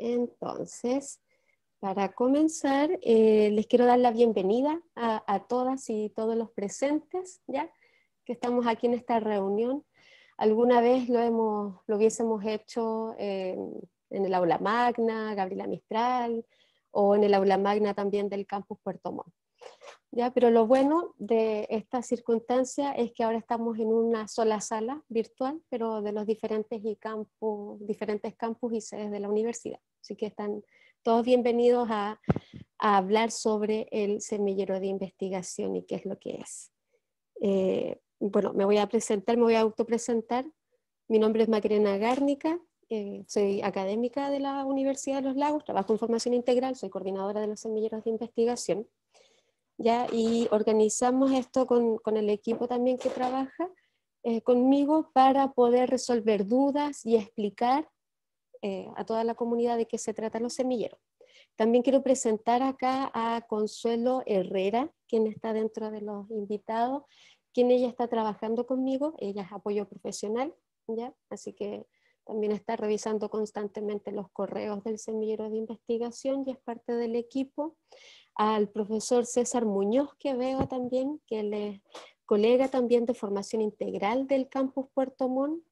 Entonces, para comenzar, eh, les quiero dar la bienvenida a, todas y todos los presentes, ya que estamos aquí en esta reunión. Alguna vez lo, hemos, lo hubiésemos hecho eh, en el aula magna, Gabriela Mistral, o en el aula magna también del campus Puerto Montt. ¿ya? Pero lo bueno de esta circunstancia es que ahora estamos en una sola sala virtual, pero de los diferentes, campus, diferentes campus y sedes de la universidad. Así que están todos bienvenidos a, hablar sobre el semillero de investigación y qué es lo que es. Eh, bueno, me voy a presentar, me voy a autopresentar. Mi nombre es Macarena Gárnica, eh, soy académica de la Universidad de los Lagos, trabajo en formación integral, soy coordinadora de los semilleros de investigación. Y organizamos esto con, con el equipo también que trabaja eh, conmigo para poder resolver dudas y explicar eh, a toda la comunidad de qué se trata los semilleros. También quiero presentar acá a Consuelo Herrera, quien está dentro de los invitados, quien ella está trabajando conmigo, ella es apoyo profesional, ¿ya? Así que también está revisando constantemente los correos del semillero de investigación y es parte del equipo al profesor César Muñoz, que veo también, que él es colega también de formación integral del campus Puerto Montt,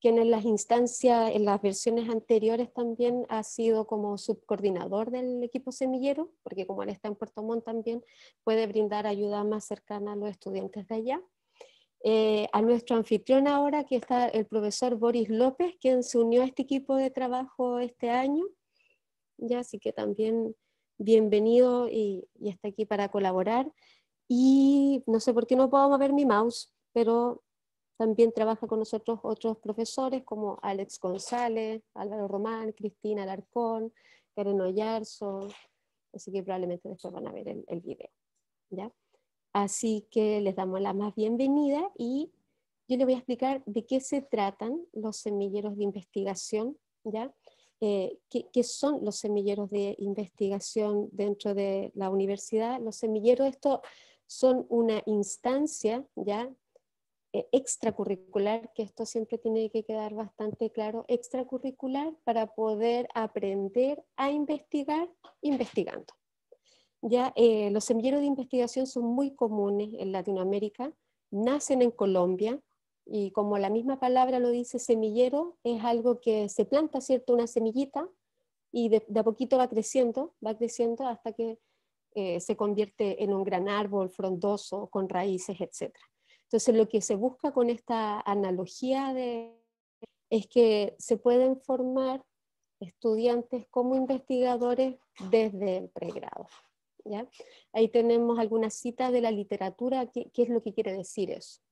quien en las instancias, en las versiones anteriores también ha sido como subcoordinador del equipo semillero, porque como él está en Puerto Montt también puede brindar ayuda más cercana a los estudiantes de allá. Eh, a nuestro anfitrión ahora, que está el profesor Boris López, quien se unió a este equipo de trabajo este año, ya así que también bienvenido y, está aquí para colaborar. Y no sé por qué no puedo mover mi mouse, pero también trabaja con nosotros otros profesores como Alex González, Álvaro Román, Cristina Alarcón, Karen Oyarzo, así que probablemente después van a ver el, el video. ¿ya? Así que les damos la más bienvenida y yo les voy a explicar de qué se tratan los semilleros de investigación. ¿ya? Eh, ¿Qué son los semilleros de investigación dentro de la universidad. Los semilleros, esto son una instancia ya eh, extracurricular, que esto siempre tiene que quedar bastante claro, extracurricular para poder aprender a investigar investigando. Ya eh, los semilleros de investigación son muy comunes en Latinoamérica, nacen en Colombia, y como la misma palabra lo dice, semillero es algo que se planta, ¿cierto? Una semillita y de, a poquito va creciendo, va creciendo hasta que eh, se convierte en un gran árbol frondoso con raíces, etc. Entonces lo que se busca con esta analogía de, es que se pueden formar estudiantes como investigadores desde el pregrado. ¿ya? Ahí tenemos algunas citas de la literatura, ¿qué, qué es lo que quiere decir eso?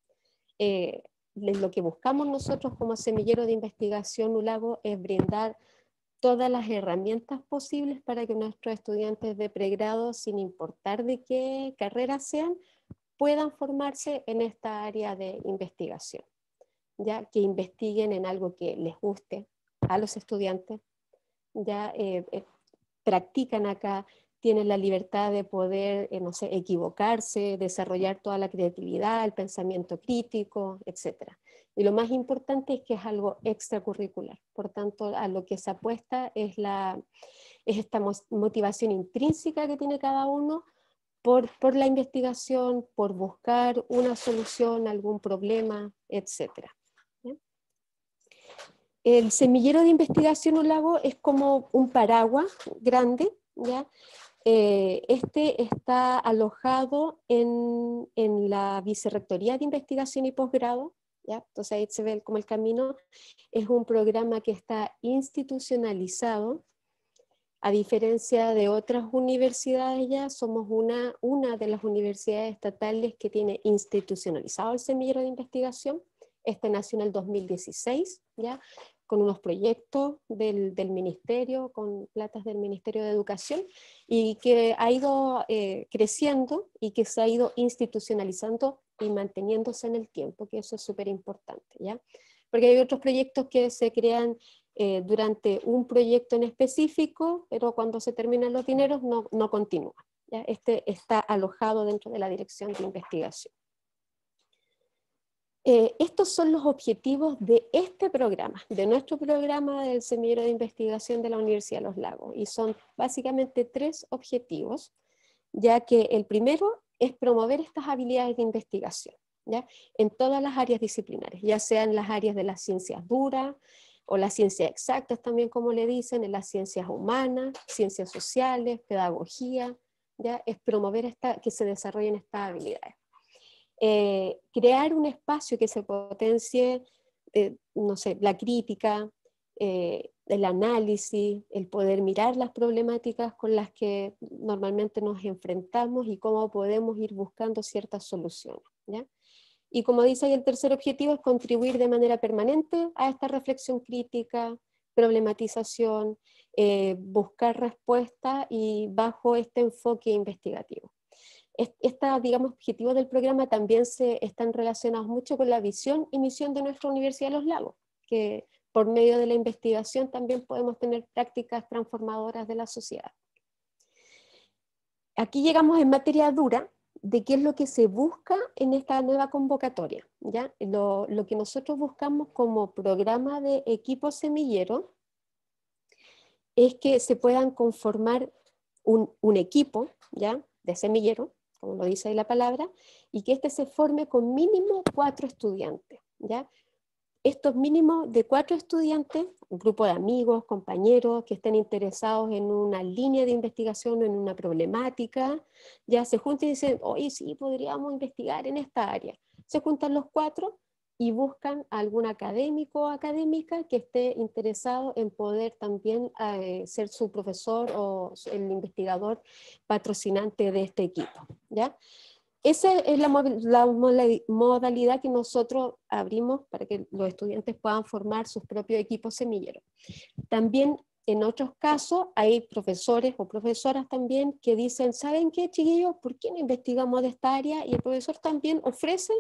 Eh, lo que buscamos nosotros como semillero de investigación ULAGO es brindar todas las herramientas posibles para que nuestros estudiantes de pregrado, sin importar de qué carrera sean, puedan formarse en esta área de investigación, ya que investiguen en algo que les guste a los estudiantes, ya eh, eh, practican acá tienen la libertad de poder, eh, no sé, equivocarse, desarrollar toda la creatividad, el pensamiento crítico, etc. Y lo más importante es que es algo extracurricular. Por tanto, a lo que se apuesta es, la, es esta motivación intrínseca que tiene cada uno por, por la investigación, por buscar una solución a algún problema, etc. El semillero de investigación lago, es como un paraguas grande ¿Ya? Eh, este está alojado en, en, la Vicerrectoría de Investigación y Posgrado, ¿ya? entonces ahí se ve como el camino, es un programa que está institucionalizado, a diferencia de otras universidades ya, somos una, una de las universidades estatales que tiene institucionalizado el semillero de investigación, este nació en el 2016, ¿ya? con unos proyectos del, ministerio, con platas del Ministerio de Educación, y que ha ido eh, creciendo y que se ha ido institucionalizando y manteniéndose en el tiempo, que eso es súper importante, ¿ya? Porque hay otros proyectos que se crean eh, durante un proyecto en específico, pero cuando se terminan los dineros no, no continúa. ¿ya? Este está alojado dentro de la dirección de investigación. Eh, estos son los objetivos de este programa, de nuestro programa del Seminario de investigación de la Universidad de Los Lagos, y son básicamente tres objetivos, ya que el primero es promover estas habilidades de investigación, ¿ya? en todas las áreas disciplinares, ya sean las áreas de las ciencias duras, o las ciencias exactas también, como le dicen, en las ciencias humanas, ciencias sociales, pedagogía, ¿ya? es promover esta, que se desarrollen estas habilidades. Eh, crear un espacio que se potencie, eh, no sé, la crítica, eh, el análisis, el poder mirar las problemáticas con las que normalmente nos enfrentamos y cómo podemos ir buscando ciertas soluciones. ¿ya? Y como dice ahí, el tercer objetivo es contribuir de manera permanente a esta reflexión crítica, problematización, buscar respuestas y bajo este enfoque investigativo estos, digamos, objetivos del programa también se están relacionados mucho con la visión y misión de nuestra Universidad de los Lagos, que por medio de la investigación también podemos tener prácticas transformadoras de la sociedad. Aquí llegamos en materia dura de qué es lo que se busca en esta nueva convocatoria. ¿ya? Lo, que nosotros buscamos como programa de equipo semillero es que se puedan conformar un, un equipo ¿ya? de semillero como lo dice ahí la palabra, y que éste se forme con mínimo cuatro estudiantes. ¿ya? Estos mínimos de cuatro estudiantes, un grupo de amigos, compañeros que estén interesados en una línea de investigación o en una problemática, ya se juntan y dicen, oye, sí, podríamos investigar en esta área. Se juntan los cuatro y buscan algún académico o académica que esté interesado en poder también eh, ser su profesor o el investigador patrocinante de este equipo. ¿ya? Esa es la, modalidad que nosotros abrimos para que los estudiantes puedan formar sus propios equipos semilleros. También en otros casos hay profesores o profesoras también que dicen, ¿saben qué, chiquillos? ¿Por qué no investigamos de esta área? Y el profesor también ofrece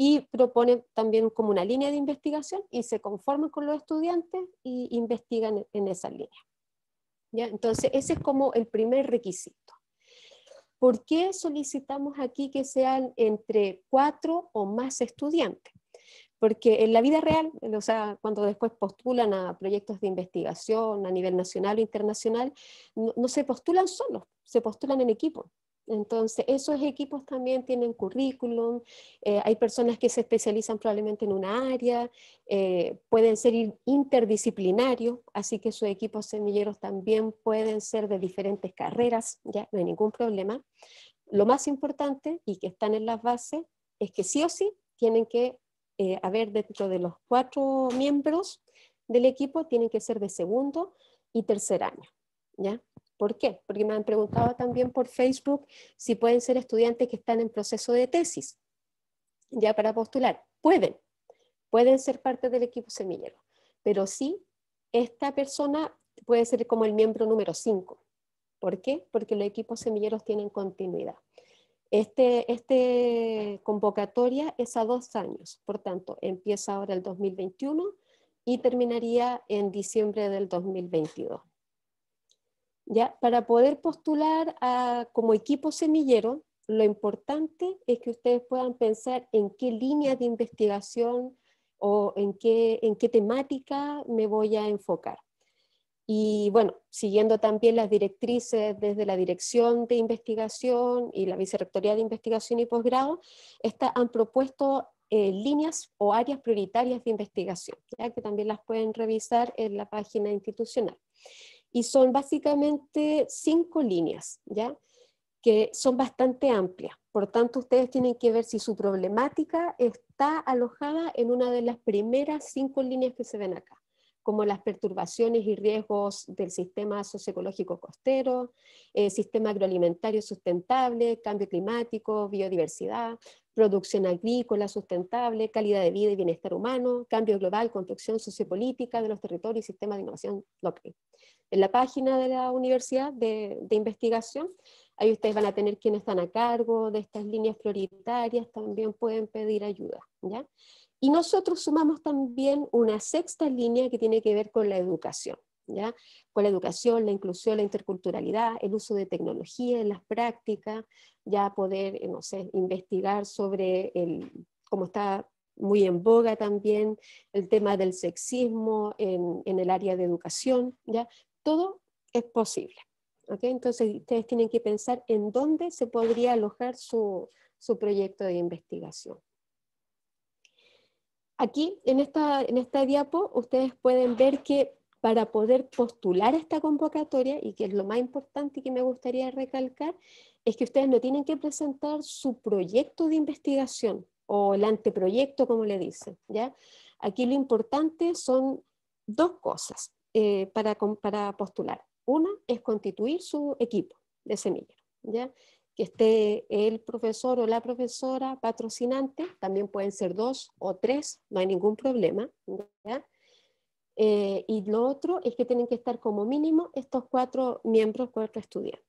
y proponen también como una línea de investigación y se conforman con los estudiantes y investigan e-, en esa línea. ¿Ya? Entonces, ese es como el primer requisito. ¿Por qué solicitamos aquí que sean entre cuatro o más estudiantes? Porque en la vida real, o sea, cuando después postulan a proyectos de investigación a nivel nacional o internacional, no se postulan solos, se postulan en equipo. Entonces, esos equipos también tienen currículum, eh, hay personas que se especializan probablemente en una área, eh, pueden ser interdisciplinarios, así que sus equipos semilleros también pueden ser de diferentes carreras, ya no hay ningún problema. Lo más importante y que están en las bases es que sí o sí tienen que eh, haber dentro de los cuatro miembros del equipo, tienen que ser de segundo y tercer año. ¿ya? ¿Por qué? Porque me han preguntado también por Facebook si pueden ser estudiantes que están en proceso de tesis, ya para postular. Pueden, pueden ser parte del equipo semillero, pero sí, esta persona puede ser como el miembro número 5. ¿Por qué? Porque los equipos semilleros tienen continuidad. Este, este convocatoria es a dos años, por tanto, empieza ahora el 2021 y terminaría en diciembre del 2022. Para poder postular como equipo semillero, lo importante es que ustedes puedan pensar en qué líneas de investigación o en qué, en qué temática me voy a enfocar. Y bueno, siguiendo también las directrices desde la Dirección de Investigación y la Vicerrectoría de Investigación y Posgrado, estas han propuesto eh, líneas o áreas prioritarias de investigación, que también las pueden revisar en la página institucional y son básicamente cinco líneas, ¿ya? que son bastante amplias. Por tanto, ustedes tienen que ver si su problemática está alojada en una de las primeras cinco líneas que se ven acá, como las perturbaciones y riesgos del sistema socioecológico costero, eh, sistema agroalimentario sustentable, cambio climático, biodiversidad, producción agrícola sustentable, calidad de vida y bienestar humano, cambio global, construcción sociopolítica de los territorios y sistema de innovación local en la página de la universidad de, investigación. Ahí ustedes van a tener quienes están a cargo de estas líneas prioritarias, también pueden pedir ayuda. ¿ya? Y nosotros sumamos también una sexta línea que tiene que ver con la educación. ¿Ya? con la educación, la inclusión, la interculturalidad, el uso de tecnología en las prácticas, ya poder, eh, no sé, investigar sobre el, cómo está muy en boga también el tema del sexismo en, en el área de educación, ¿ya? todo es posible. Entonces ustedes tienen que pensar en dónde se podría alojar su, proyecto de investigación. Aquí, en esta, diapo, ustedes pueden ver que para poder postular esta convocatoria, y que es lo más importante y que me gustaría recalcar, es que ustedes no tienen que presentar su proyecto de investigación o el anteproyecto, como le dicen. ¿ya? Aquí lo importante son dos cosas. Eh, para, postular. Una es constituir su equipo de semillero, ¿ya? que esté el profesor o la profesora patrocinante, también pueden ser dos o tres, no hay ningún problema. Eh, y lo otro es que tienen que estar como mínimo estos cuatro miembros, cuatro estudiantes.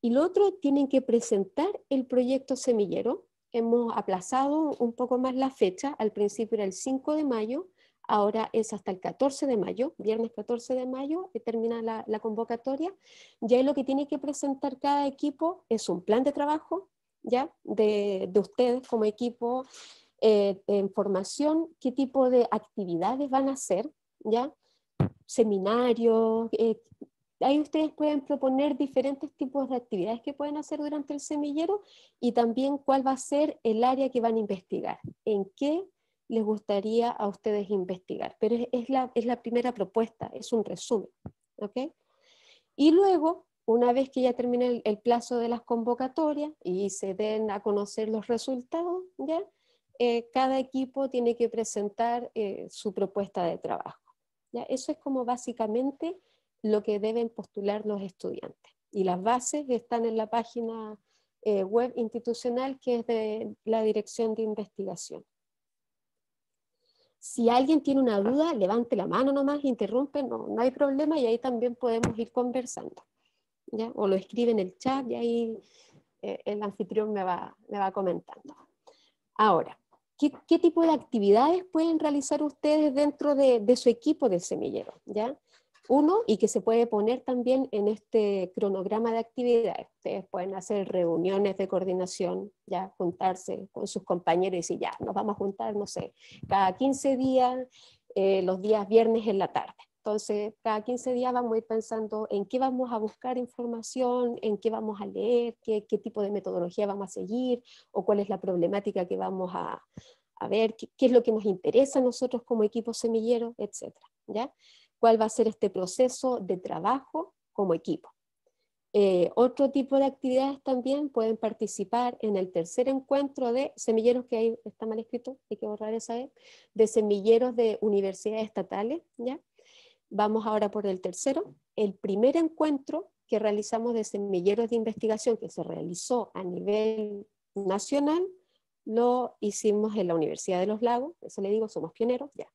Y lo otro, tienen que presentar el proyecto semillero. Hemos aplazado un poco más la fecha, al principio era el 5 de mayo, Ahora es hasta el 14 de mayo, viernes 14 de mayo, que termina la, convocatoria. Ya lo que tiene que presentar cada equipo es un plan de trabajo, ¿ya? De, ustedes como equipo eh, en formación, qué tipo de actividades van a hacer, ¿ya? Seminarios, eh, ahí ustedes pueden proponer diferentes tipos de actividades que pueden hacer durante el semillero y también cuál va a ser el área que van a investigar, en qué les gustaría a ustedes investigar. Pero es, la, primera propuesta, es un resumen. Y luego, una vez que ya termine el, plazo de las convocatorias y se den a conocer los resultados, eh, cada equipo tiene que presentar eh, su propuesta de trabajo. ¿ya? Eso es como básicamente lo que deben postular los estudiantes. Y las bases están en la página eh, web institucional que es de la Dirección de Investigación. Si alguien tiene una duda, levante la mano nomás, interrumpe, no, hay problema y ahí también podemos ir conversando. ¿ya? O lo escribe en el chat y ahí eh, el anfitrión me va, comentando. Ahora, ¿qué, tipo de actividades pueden realizar ustedes dentro de, su equipo del semillero? ¿ya? uno y que se puede poner también en este cronograma de actividades. Ustedes pueden hacer reuniones de coordinación, ya juntarse con sus compañeros y ya, nos vamos a juntar, no sé, cada 15 días, eh, los días viernes en la tarde. Entonces, cada 15 días vamos a ir pensando en qué vamos a buscar información, en qué vamos a leer, qué, tipo de metodología vamos a seguir o cuál es la problemática que vamos a, a ver, qué, es lo que nos interesa a nosotros como equipo semillero, etcétera. ¿ya? cuál va a ser este proceso de trabajo como equipo. Eh, otro tipo de actividades también pueden participar en el tercer encuentro de semilleros, que hay. está mal escrito, hay que borrar esa e, de semilleros de universidades estatales. ¿ya? Vamos ahora por el tercero. El primer encuentro que realizamos de semilleros de investigación que se realizó a nivel nacional, lo hicimos en la Universidad de los Lagos, eso le digo, somos pioneros ya.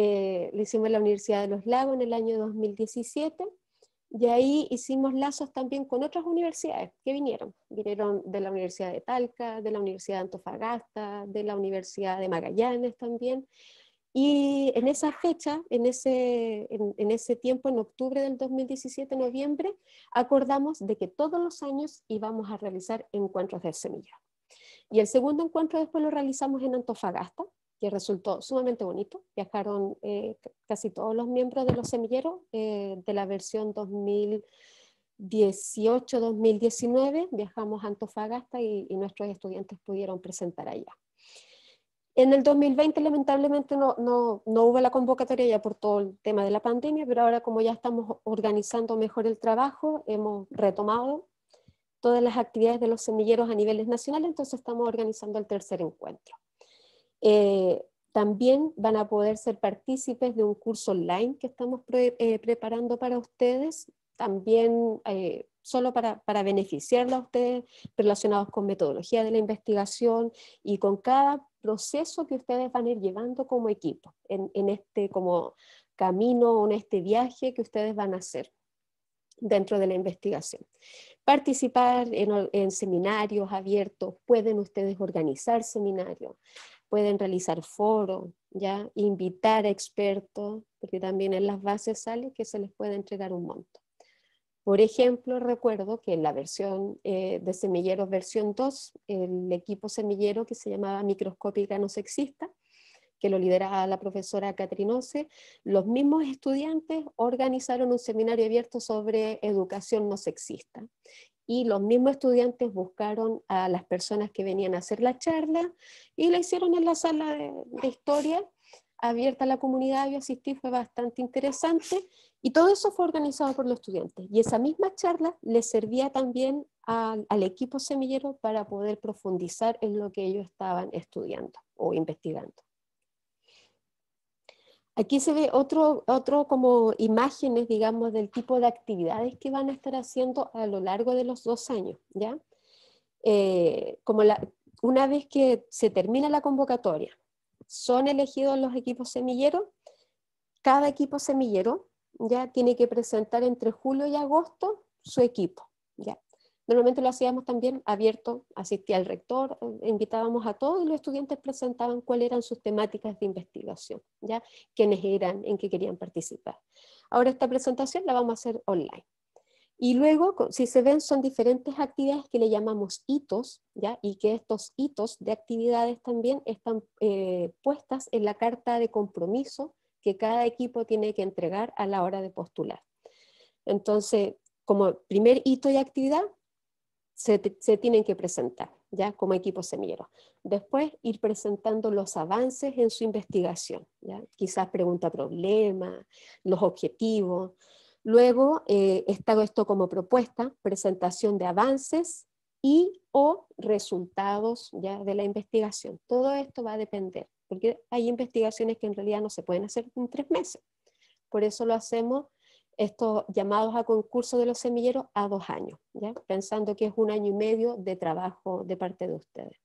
Eh, lo hicimos en la Universidad de los Lagos en el año 2017, y ahí hicimos lazos también con otras universidades que vinieron. Vinieron de la Universidad de Talca, de la Universidad de Antofagasta, de la Universidad de Magallanes también. Y en esa fecha, en ese, en ese tiempo, en octubre del 2017, noviembre, acordamos de que todos los años íbamos a realizar encuentros de semilla. Y el segundo encuentro después lo realizamos en Antofagasta, que resultó sumamente bonito. Viajaron eh, casi todos los miembros de los semilleros eh, de la versión 2018-2019. Viajamos a Antofagasta y, nuestros estudiantes pudieron presentar allá. En el 2020 lamentablemente no, no hubo la convocatoria ya por todo el tema de la pandemia, pero ahora como ya estamos organizando mejor el trabajo, hemos retomado todas las actividades de los semilleros a niveles nacionales, entonces estamos organizando el tercer encuentro. Eh, también van a poder ser partícipes de un curso online que estamos eh, preparando para ustedes, también eh, solo para, para beneficiarlos a ustedes relacionados con metodología de la investigación y con cada proceso que ustedes van a ir llevando como equipo en, este como camino o en este viaje que ustedes van a hacer dentro de la investigación. Participar en, en seminarios abiertos, pueden ustedes organizar seminarios, pueden realizar foro, ¿ya? invitar a expertos, porque también en las bases sale que se les puede entregar un monto. Por ejemplo, recuerdo que en la versión eh, de semilleros versión 2, el equipo semillero que se llamaba Microscópica No Sexista, que lo lidera la profesora Catrinoce, los mismos estudiantes organizaron un seminario abierto sobre educación no sexista. Y los mismos estudiantes buscaron a las personas que venían a hacer la charla y la hicieron en la sala de, historia abierta a la comunidad, yo asistí, fue bastante interesante y todo eso fue organizado por los estudiantes. Y esa misma charla le servía también al equipo semillero para poder profundizar en lo que ellos estaban estudiando o investigando. Aquí se ve otro, otro como imágenes, digamos, del tipo de actividades que van a estar haciendo a lo largo de los dos años, ¿ya? Eh, como la, una vez que se termina la convocatoria, son elegidos los equipos semilleros, cada equipo semillero ya tiene que presentar entre julio y agosto su equipo, ¿ya? Normalmente lo hacíamos también abierto, asistía el rector, eh, invitábamos a todos y los estudiantes presentaban cuáles eran sus temáticas de investigación, ¿ya? quiénes eran, en qué querían participar. Ahora esta presentación la vamos a hacer online. Y luego, si se ven, son diferentes actividades que le llamamos hitos, ¿ya? y que estos hitos de actividades también están eh, puestas en la carta de compromiso que cada equipo tiene que entregar a la hora de postular. Entonces, como primer hito y actividad, se, tienen que presentar, ¿ya? Como equipo semillero. Después, ir presentando los avances en su investigación, ¿ya? Quizás pregunta problema, los objetivos. Luego, eh, estado esto como propuesta, presentación de avances y o resultados ¿ya? de la investigación. Todo esto va a depender, porque hay investigaciones que en realidad no se pueden hacer en tres meses. Por eso lo hacemos estos llamados a concurso de los semilleros a dos años, pensando que es un año y medio de trabajo de parte de ustedes.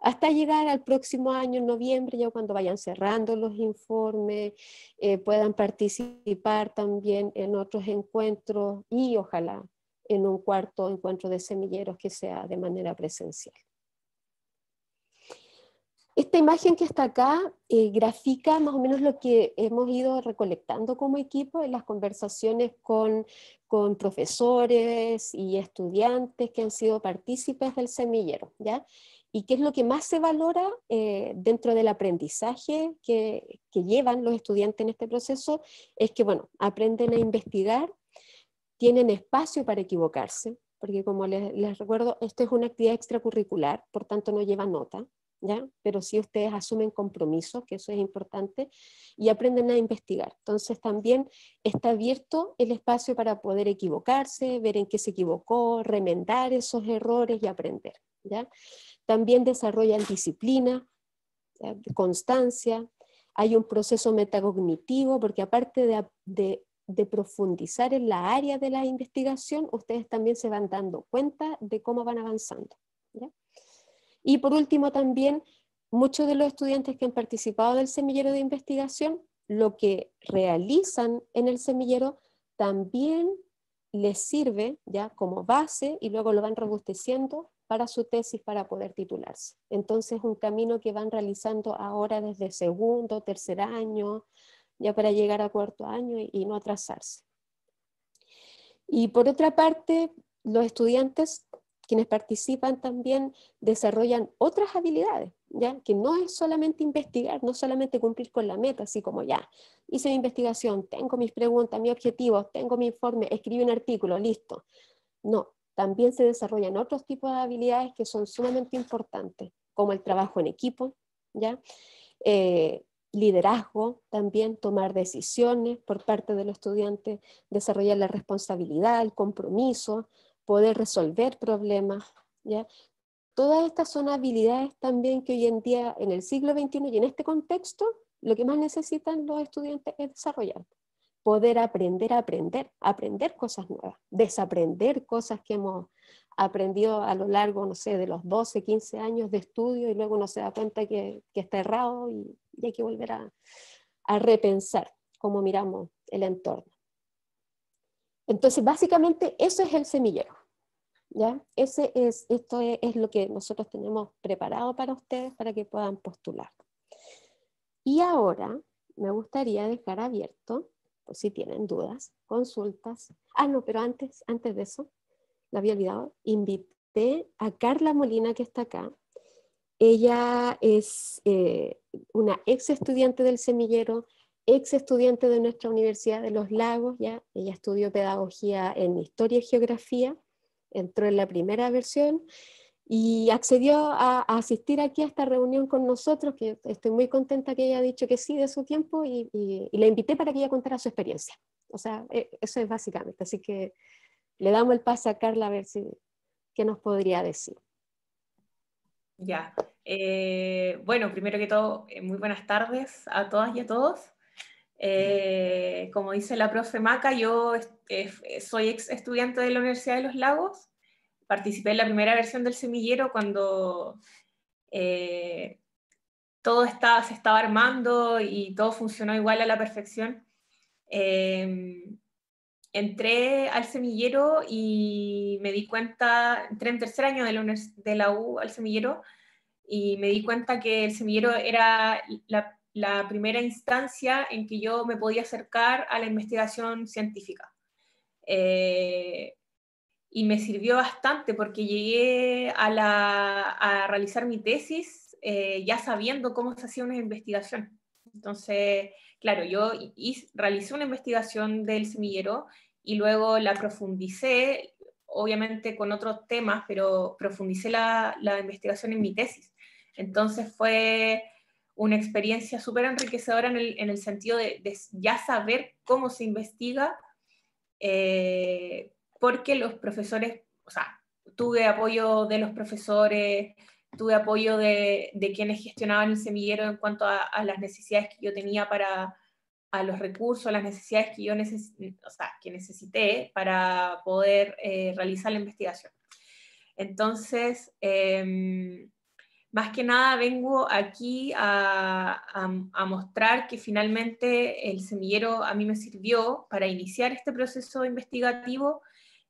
Hasta llegar al próximo año, en noviembre, ya cuando vayan cerrando los informes, eh, puedan participar también en otros encuentros y ojalá en un cuarto encuentro de semilleros que sea de manera presencial. Esta imagen que está acá eh, grafica más o menos lo que hemos ido recolectando como equipo en las conversaciones con, profesores y estudiantes que han sido partícipes del semillero, ¿ya? Y qué es lo que más se valora eh, dentro del aprendizaje que, llevan los estudiantes en este proceso, es que, bueno, aprenden a investigar, tienen espacio para equivocarse, porque como les, les, recuerdo, esto es una actividad extracurricular, por tanto no lleva nota, ¿ya? Pero si ustedes asumen compromisos, que eso es importante, y aprenden a investigar. Entonces también está abierto el espacio para poder equivocarse, ver en qué se equivocó, remendar esos errores y aprender, ¿ya? También desarrollan disciplina, constancia, hay un proceso metacognitivo, porque aparte de, de, profundizar en la área de la investigación, ustedes también se van dando cuenta de cómo van avanzando. ¿ya? Y por último, también muchos de los estudiantes que han participado del semillero de investigación, lo que realizan en el semillero también les sirve ya como base y luego lo van robusteciendo para su tesis para poder titularse. Entonces, es un camino que van realizando ahora desde segundo, tercer año, ya para llegar a cuarto año y no atrasarse. Y por otra parte, los estudiantes quienes participan también desarrollan otras habilidades, ¿ya? que no es solamente investigar, no solamente cumplir con la meta, así como ya, hice mi investigación, tengo mis preguntas, mis objetivos, tengo mi informe, escribí un artículo, listo. No, también se desarrollan otros tipos de habilidades que son sumamente importantes, como el trabajo en equipo, ¿ya? Eh, liderazgo también, tomar decisiones por parte de los estudiantes, desarrollar la responsabilidad, el compromiso, poder resolver problemas, ¿ya? Todas estas son habilidades también que hoy en día, en el siglo XXI y en este contexto, lo que más necesitan los estudiantes es desarrollar. Poder aprender a aprender, aprender cosas nuevas, desaprender cosas que hemos aprendido a lo largo, no sé, de los 12, 15 años de estudio y luego uno se da cuenta que, está errado y, hay que volver a, a repensar cómo miramos el entorno. Entonces, básicamente eso es el semillero. ¿ya? Ese es, esto es, lo que nosotros tenemos preparado para ustedes para que puedan postular. Y ahora me gustaría dejar abierto, si tienen dudas, consultas. Ah, no, pero antes, antes de eso, la había olvidado, invité a Carla Molina que está acá. Ella es eh, una ex estudiante del semillero, ex estudiante de nuestra Universidad de los Lagos, ya, ella estudió pedagogía en historia y geografía, entró en la primera versión y accedió a, asistir aquí a esta reunión con nosotros, que estoy muy contenta que haya dicho que sí de su tiempo y, la invité para que ella contara su experiencia. O sea, e, eso es básicamente, así que le damos el paso a Carla a ver qué nos podría decir. Ya, eh, bueno, primero que todo, eh, muy buenas tardes a todas y a todos. Eh, como dice la profe Maca, yo soy ex estudiante de la Universidad de los Lagos, participé en la primera versión del semillero cuando eh, todo estaba, se estaba armando y todo funcionó igual a la perfección. Em, entré al semillero y me di cuenta, entré en tercer año de la, de la U al semillero y me di cuenta que el semillero era la la primera instancia en que yo me podía acercar a la investigación científica. Eh, y me sirvió bastante porque llegué a, realizar mi tesis eh, ya sabiendo cómo se hacía una investigación. Entonces, claro, yo hice, realicé una investigación del semillero y luego la profundicé, obviamente con otros temas, pero profundicé la, la investigación en mi tesis. Entonces fue una experiencia súper enriquecedora en el, sentido de, ya saber cómo se investiga, eh, porque los profesores, o sea, tuve apoyo de los profesores, tuve apoyo de, de quienes gestionaban el semillero en cuanto a, las necesidades que yo tenía para a los recursos, las necesidades que yo neces o sea, que necesité para poder eh, realizar la investigación. Entonces, em, más que nada vengo aquí a, mostrar que finalmente el semillero a mí me sirvió para iniciar este proceso investigativo,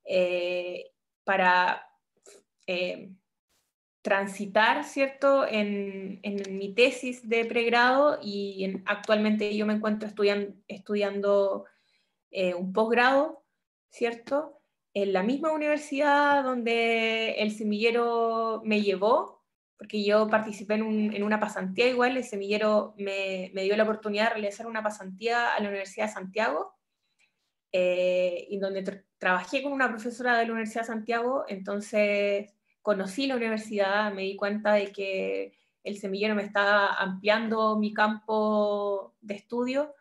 eh, para eh, transitar, ¿cierto?, en, mi tesis de pregrado y actualmente yo me encuentro estudiando eh, un posgrado, ¿cierto?, en la misma universidad donde el semillero me llevó porque yo participé en, una pasantía igual, el semillero me, dio la oportunidad de realizar una pasantía a la Universidad de Santiago, en eh, y donde trabajé con una profesora de la Universidad de Santiago, entonces conocí la universidad, me di cuenta de que el semillero me estaba ampliando mi campo de estudio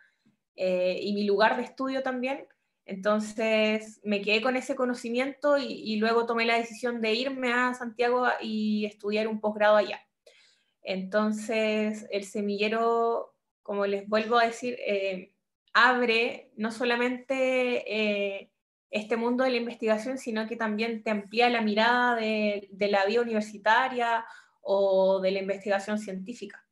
eh, y mi lugar de estudio también. Entonces me quedé con ese conocimiento y, luego tomé la decisión de irme a Santiago y estudiar un posgrado allá. Entonces el semillero, como les vuelvo a decir, eh, abre no solamente eh, este mundo de la investigación, sino que también te amplía la mirada de, de la vida universitaria o de la investigación científica.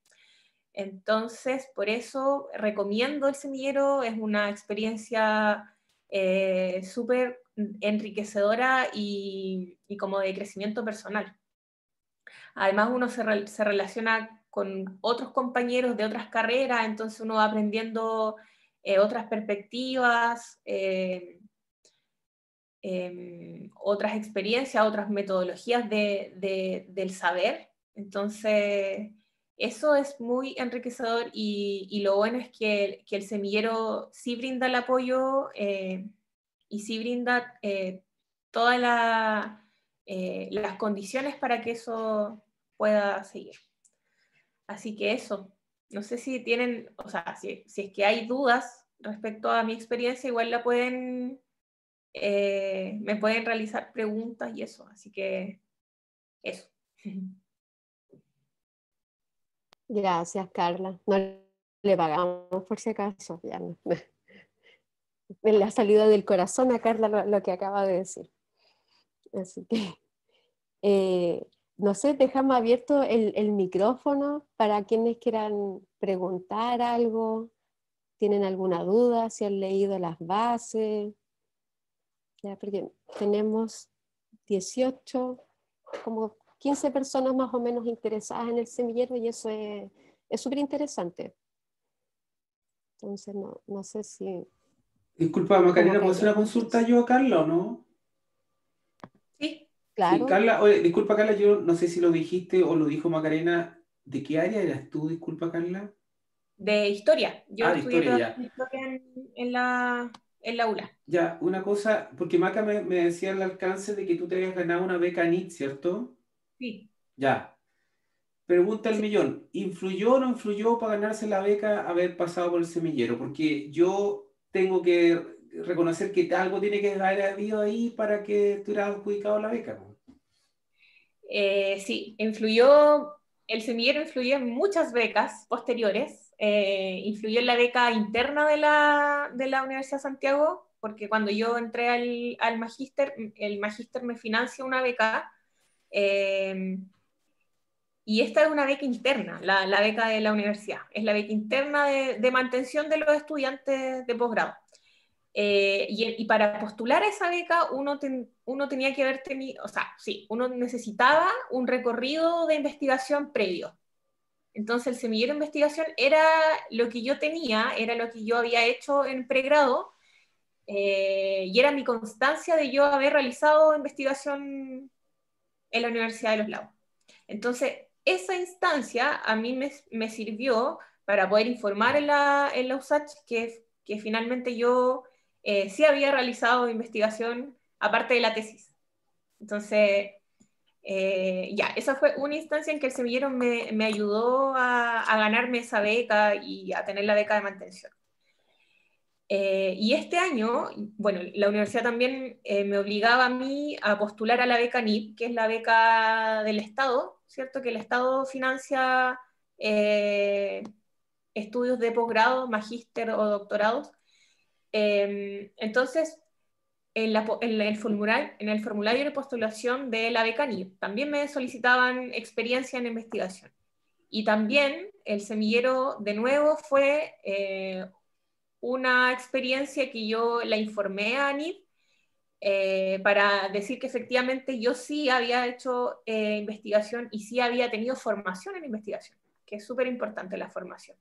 Entonces, por eso recomiendo el semillero, es una experiencia eh, súper enriquecedora y, como de crecimiento personal. Además uno se, relaciona con otros compañeros de otras carreras, entonces uno va aprendiendo eh, otras perspectivas, eh, em, otras experiencias, otras metodologías del saber. Entonces, eso es muy enriquecedor y, lo bueno es que el, semillero sí brinda el apoyo eh, y sí brinda eh, todas eh, las condiciones para que eso pueda seguir. Así que eso, no sé si tienen, o sea, si, es que hay dudas respecto a mi experiencia, igual la pueden me pueden realizar preguntas y eso. Así que eso. Gracias, Carla. No le pagamos por si acaso. Ya no. La salida del corazón a Carla lo, que acaba de decir. Así que, eh, no sé, dejamos abierto el, micrófono para quienes quieran preguntar algo, tienen alguna duda, si han leído las bases. Ya, porque tenemos 18, como 15 personas más o menos interesadas en el semillero y eso es súper interesante. Entonces, no, sé si... Disculpa, Macarena, ¿puedo hacer una consulta yo a Carla o no? Sí, claro. Carla, oye, disculpa, Carla, yo no sé si lo dijiste o lo dijo Macarena. ¿De qué área eras tú, disculpa, Carla? De historia. Yo ah, estudié historia, en, en la en la Ya, una cosa, porque Maca me, me, decía el alcance de que tú te habías ganado una beca NIT, ¿cierto? Sí. Ya. Pregunta el millón, ¿influyó o no influyó para ganarse la beca haber pasado por el semillero? Porque yo tengo que reconocer que algo tiene que haber habido ahí para que hubieras adjudicado la beca. Eh, sí, influyó, el semillero influyó en muchas becas posteriores, eh, influyó en la beca interna de la, Universidad de Santiago, porque cuando yo entré al, al magíster, el magíster me financia una beca Em, y esta es una beca interna, la, beca de la universidad. Es la beca interna de, mantención de los estudiantes de posgrado. Eh, y, para postular esa beca uno, tenía que haber tenido, o sea, sí, uno necesitaba un recorrido de investigación previo. Entonces el semillero de investigación era lo que yo tenía, era lo que yo había hecho en pregrado, eh, y era mi constancia de yo haber realizado investigación en la Universidad de Los Lagos. Entonces, esa instancia a mí me, sirvió para poder informar en la, en la USACH que, finalmente yo eh, sí había realizado investigación aparte de la tesis. Entonces, eh, ya, esa fue una instancia en que el semillero me, me ayudó a, ganarme esa beca y a tener la beca de mantención. Eh, y este año, bueno, la universidad también eh, me obligaba a mí a postular a la beca NIP, que es la beca del Estado, ¿cierto? Que el Estado financia eh, estudios de posgrado, magíster o doctorados. Em, entonces, en, el formulario, en el formulario de postulación de la beca NIP también me solicitaban experiencia en investigación. Y también el semillero de nuevo fue una experiencia que yo la informé a NIT eh, para decir que efectivamente yo sí había hecho eh, investigación y sí había tenido formación en investigación, que es súper importante la formación.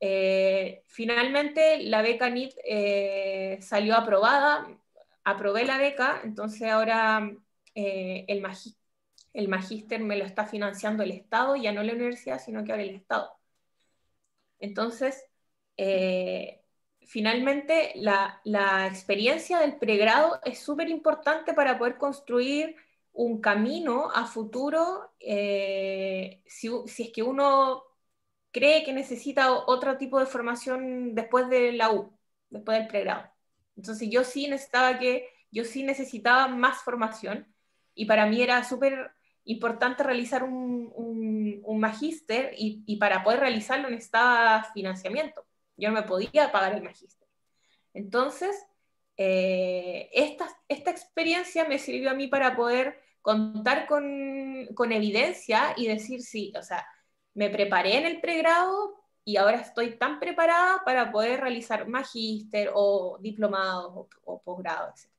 Eh, finalmente la beca NIT salió aprobada, aprobé la beca, entonces ahora el, el magíster me lo está financiando el Estado, ya no la universidad, sino que ahora el Estado. Entonces, eh, finalmente la, experiencia del pregrado es súper importante para poder construir un camino a futuro eh, si, es que uno cree que necesita otro tipo de formación después de la U, después del pregrado. Entonces yo sí necesitaba que, yo sí necesitaba más formación y para mí era súper importante realizar un, un, magíster y, y para poder realizarlo necesitaba financiamiento yo no me podía pagar el magíster. Entonces, eh, esta, experiencia me sirvió a mí para poder contar con, evidencia y decir, sí, o sea, me preparé en el pregrado y ahora estoy tan preparada para poder realizar magíster o diplomado o, posgrado, etc.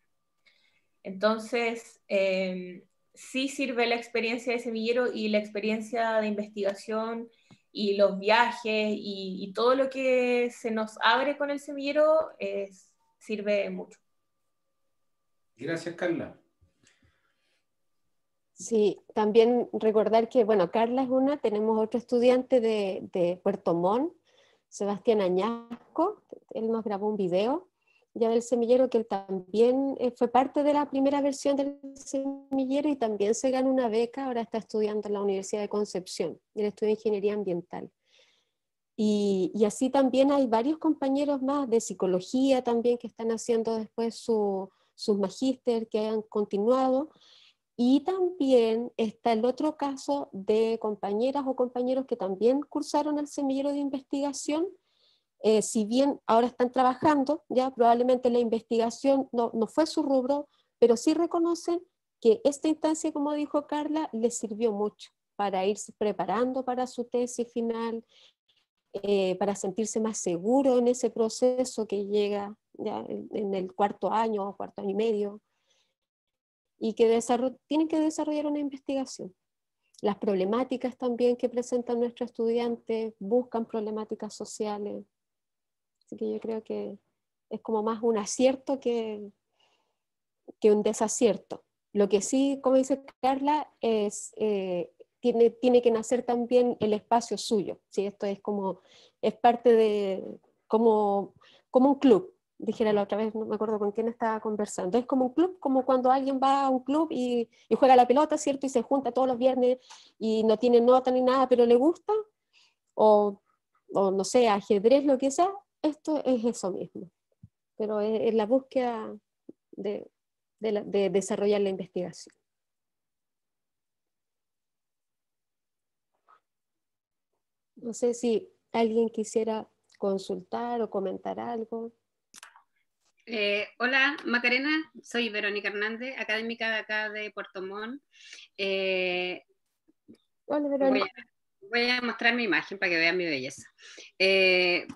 Entonces, eh, sí sirve la experiencia de semillero y la experiencia de investigación y los viajes y, todo lo que se nos abre con el semillero es, sirve mucho. Gracias, Carla. Sí, también recordar que, bueno, Carla es una, tenemos otro estudiante de, de Puerto Montt, Sebastián Añasco, él nos grabó un video ya del semillero, que él también eh, fue parte de la primera versión del semillero y también se ganó una beca, ahora está estudiando en la Universidad de Concepción, estudio estudia ingeniería ambiental. Y, así también hay varios compañeros más de psicología también que están haciendo después sus su magíster, que han continuado. Y también está el otro caso de compañeras o compañeros que también cursaron el semillero de investigación eh, si bien ahora están trabajando, ya probablemente la investigación no, fue su rubro, pero sí reconocen que esta instancia, como dijo Carla, les sirvió mucho para irse preparando para su tesis final, eh, para sentirse más seguro en ese proceso que llega ya en el cuarto año o cuarto año y medio, y que tienen que desarrollar una investigación. Las problemáticas también que presentan nuestros estudiantes buscan problemáticas sociales, Así que yo creo que es como más un acierto que, que un desacierto. Lo que sí, como dice Carla, es, eh, tiene, tiene que nacer también el espacio suyo. ¿sí? Esto es como, es parte de, como, como un club, dijera la otra vez, no me acuerdo con quién estaba conversando. Es como un club, como cuando alguien va a un club y, juega la pelota, ¿cierto? Y se junta todos los viernes y no tiene nota ni nada, pero le gusta. O, o no sé, ajedrez, lo que sea esto es eso mismo, pero es, la búsqueda de, desarrollar la investigación. No sé si alguien quisiera consultar o comentar algo. Eh, hola, Macarena, soy Verónica Hernández, académica de acá de Puerto Montt. Eh, hola, Verónica. Voy a, mostrar mi imagen para que vean mi belleza. Eh,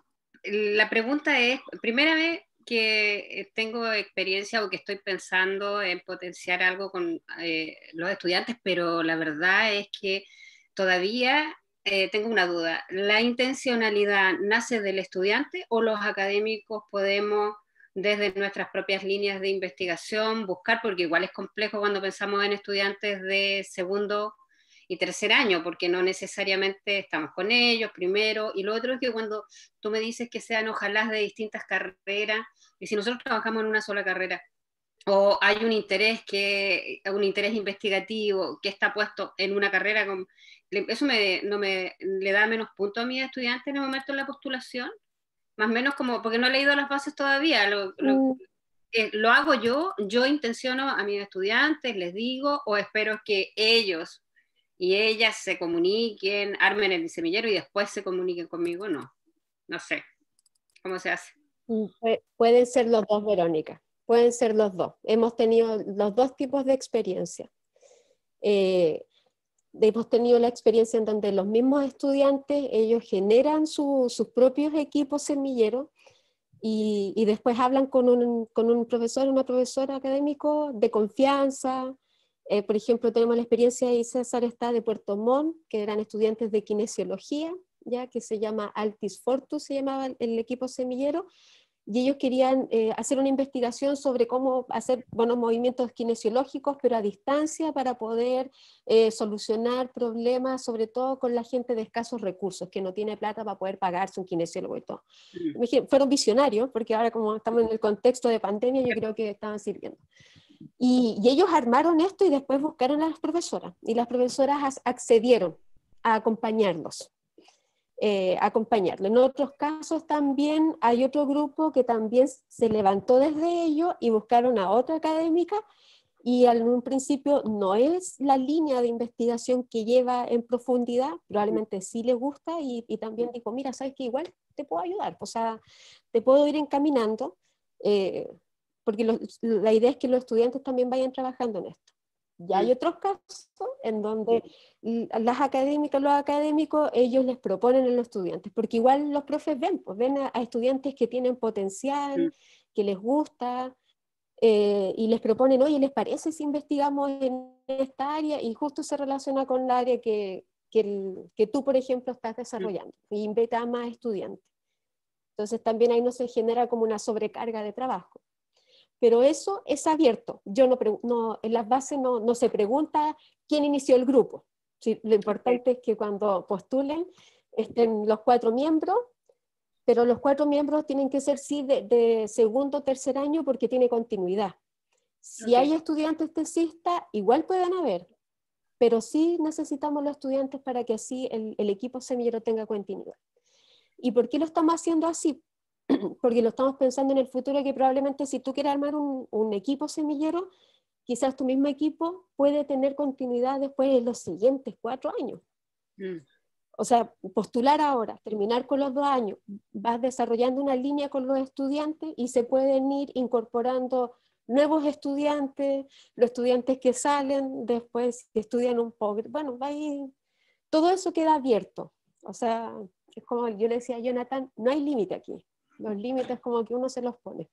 la pregunta es, primera vez que tengo experiencia o que estoy pensando en potenciar algo con eh, los estudiantes, pero la verdad es que todavía eh, tengo una duda. ¿La intencionalidad nace del estudiante o los académicos podemos desde nuestras propias líneas de investigación buscar, porque igual es complejo cuando pensamos en estudiantes de segundo y tercer año, porque no necesariamente estamos con ellos primero. Y lo otro es que cuando tú me dices que sean ojalá de distintas carreras, y si nosotros trabajamos en una sola carrera, o hay un interés que un interés investigativo que está puesto en una carrera con, eso me, no me le da menos punto a mis estudiantes en el momento de la postulación más o menos como porque no he leído las bases todavía lo, lo, mm. eh, lo hago yo yo intenciono a mis estudiantes les digo o espero que ellos y ellas se comuniquen, armen el semillero y después se comuniquen conmigo, no. No sé. ¿Cómo se hace? Mm, pueden ser los dos, Verónica. Pueden ser los dos. Hemos tenido los dos tipos de experiencia. Eh, hemos tenido la experiencia en donde los mismos estudiantes, ellos generan sus propios equipos semilleros y, después hablan con un, con un profesor, una profesora académico de confianza, eh, por ejemplo, tenemos la experiencia de César está de Puerto Montt, que eran estudiantes de kinesiología, ya que se llama Altis Fortus, se llamaba el equipo semillero, y ellos querían eh, hacer una investigación sobre cómo hacer buenos movimientos kinesiológicos, pero a distancia, para poder eh, solucionar problemas, sobre todo con la gente de escasos recursos, que no tiene plata para poder pagarse un kinesiólogo y todo. Fueron visionarios, porque ahora como estamos en el contexto de pandemia, yo creo que estaban sirviendo. Y, ellos armaron esto y después buscaron a las profesoras y las profesoras accedieron a acompañarlos. Eh, acompañarlo. En otros casos también hay otro grupo que también se levantó desde ellos y buscaron a otra académica y en un principio no es la línea de investigación que lleva en profundidad, probablemente sí le gusta y, también dijo, mira, sabes que igual te puedo ayudar, o sea, te puedo ir encaminando. Eh, porque la idea es que los estudiantes también vayan trabajando en esto. Ya hay mm. otros casos en donde las académicas, los académicos, ellos les proponen a los estudiantes, porque igual los profes ven, pues ven a, estudiantes que tienen potencial, que les gusta, eh, y les proponen, oye, ¿les parece si investigamos en esta área? Y justo se relaciona con la área que, que, tú, por ejemplo, estás desarrollando, y invita a más estudiantes. Entonces también ahí no se genera como una sobrecarga de trabajo pero eso es abierto. Yo no, en las bases no, se pregunta quién inició el grupo. lo importante es que cuando postulen estén los cuatro miembros, pero los cuatro miembros tienen que ser sí de, segundo o tercer año porque tiene continuidad. Si hay estudiantes tesistas, igual pueden haber, pero sí necesitamos los estudiantes para que así el, el equipo semillero tenga continuidad. ¿Y por qué lo estamos haciendo así? porque lo estamos pensando en el futuro que probablemente si tú quieres armar un, equipo semillero, quizás tu mismo equipo puede tener continuidad después de los siguientes cuatro años. Mm. O sea, postular ahora, terminar con los dos años, vas desarrollando una línea con los estudiantes y se pueden ir incorporando nuevos estudiantes, los estudiantes que salen, después estudian un poco, bueno, va todo eso queda abierto. O sea, es como yo le decía a Jonathan, no hay límite aquí. Los límites como que uno se los pone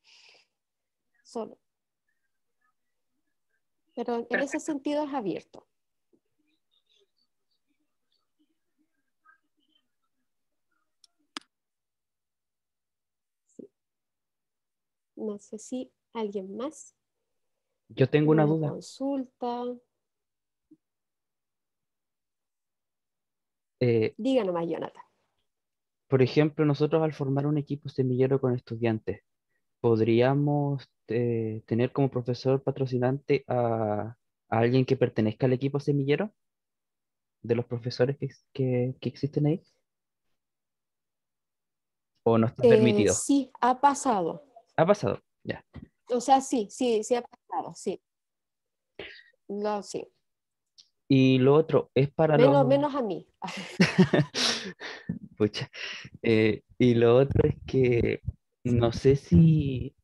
solo. Pero en ese sentido es abierto. No sé si alguien más. Yo tengo una, duda. Consulta. Eh, más Jonathan por ejemplo, nosotros al formar un equipo semillero con estudiantes, podríamos eh, tener como profesor patrocinante a, alguien que pertenezca al equipo semillero de los profesores que, existen ahí. ¿O no está eh, permitido? Sí, ha pasado. Ha pasado, ya. O sea, sí, sí, sí ha pasado, sí. No, sí. Y lo otro, es para menos, Menos a mí. pucha. Eh, y lo otro es que no sé si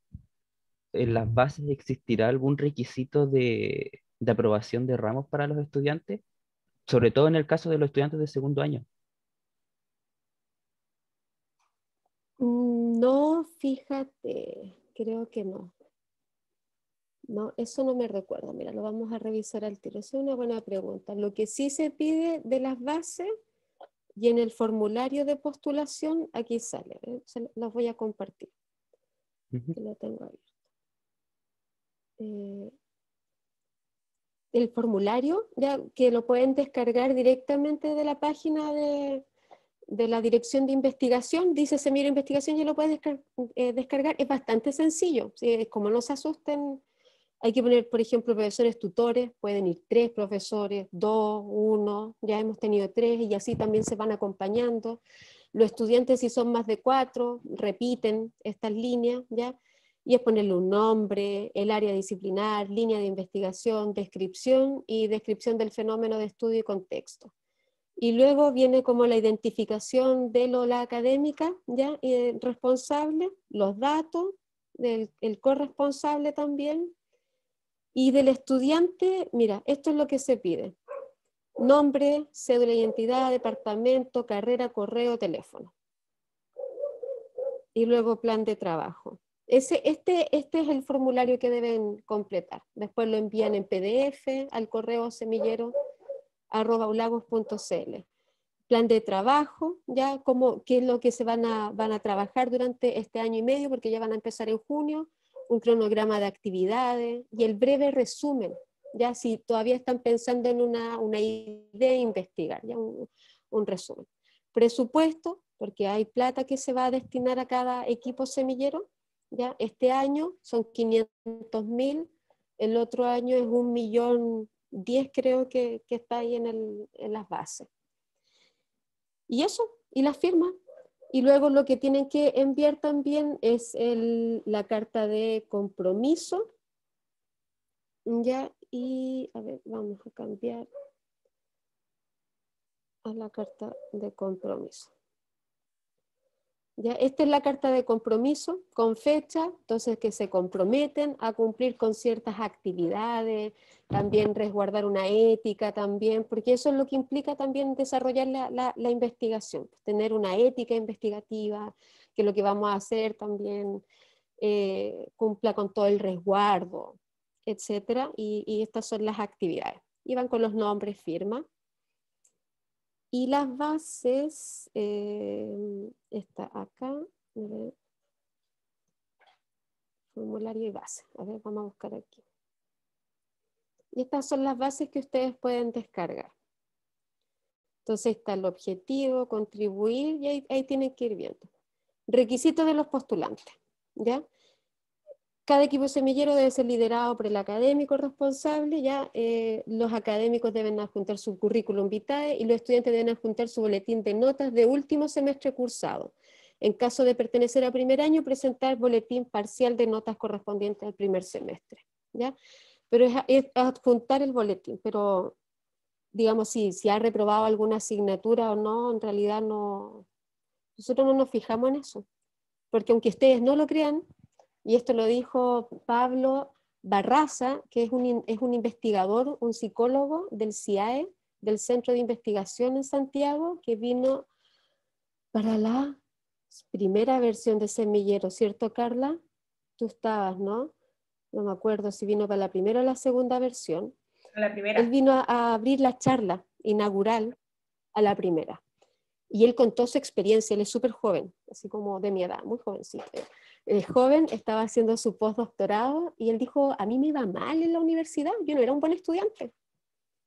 en las bases existirá algún requisito de, de aprobación de ramos para los estudiantes, sobre todo en el caso de los estudiantes de segundo año. Mm, no, fíjate, creo que no. No, eso no me recuerdo. Mira, lo vamos a revisar al tiro. Esa es una buena pregunta. Lo que sí se pide de las bases y en el formulario de postulación, aquí sale, eh, los voy a compartir. lo tengo abierto. Eh, el formulario, ya que lo pueden descargar directamente de la página de, la dirección de investigación, dice mira Investigación, y lo pueden eh, descargar, Es bastante sencillo, como no se asusten hay que poner, por ejemplo, profesores tutores, pueden ir tres profesores, dos, uno, ya hemos tenido tres y así también se van acompañando. Los estudiantes, si son más de cuatro, repiten estas líneas, ¿ya? Y es ponerle un nombre, el área disciplinar, línea de investigación, descripción y descripción del fenómeno de estudio y contexto. Y luego viene como la identificación de lo, la académica, ¿ya? Y eh, responsable, los datos, del, el corresponsable también, y del estudiante, mira, esto es lo que se pide. Nombre, cédula de identidad, departamento, carrera, correo, teléfono. Y luego plan de trabajo. este, este es el formulario que deben completar. Después lo envían en PDF al correo semillero Plan de trabajo, ya como qué es lo que se van a, van a trabajar durante este año y medio, porque ya van a empezar en junio, un cronograma de actividades y el breve resumen, ya si todavía están pensando en una, una idea, investigar, ya un, resumen. Presupuesto, porque hay plata que se va a destinar a cada equipo semillero, ya este año son 500.000, mil, el otro año es un millón creo que, está ahí en, en las bases. Y eso, y la firma, y luego lo que tienen que enviar también es la carta de compromiso. Ya, y a ver, vamos a cambiar a la carta de compromiso. Esta es la carta de compromiso con fecha, entonces que se comprometen a cumplir con ciertas actividades, también resguardar una ética también, porque eso es lo que implica también desarrollar la, investigación, tener una ética investigativa, que lo que vamos a hacer también eh, cumpla con todo el resguardo, etc. Y, y, estas son las actividades. Y van con los nombres, firma. Y las bases, esta em, está acá, formulario y base. A ver, vamos a buscar aquí. Y estas son las bases que ustedes pueden descargar. Entonces está el objetivo, contribuir, y ahí, ahí tienen que ir viendo. Requisitos de los postulantes, ¿ya? Cada equipo semillero debe ser liderado por el académico responsable, ya eh, los académicos deben adjuntar su currículum vitae y los estudiantes deben adjuntar su boletín de notas de último semestre cursado. En caso de pertenecer a primer año, presentar boletín parcial de notas correspondiente al primer semestre. ¿ya? Pero es, adjuntar el boletín, pero digamos, si, si ha reprobado alguna asignatura o no, en realidad no, nosotros no nos fijamos en eso. Porque aunque ustedes no lo crean, y esto lo dijo Pablo Barraza, que es un, investigador, un psicólogo del CIAE, del Centro de Investigación en Santiago, que vino para la primera versión de Semillero, ¿cierto, Carla? Tú estabas, ¿no? No me acuerdo si vino para la primera o la segunda versión. La primera. Él vino a, abrir la charla inaugural a la primera. Y él contó su experiencia, él es súper joven, así como de mi edad, muy jovencito. El joven, estaba haciendo su postdoctorado y él dijo, a mí me iba mal en la universidad, yo no era un buen estudiante.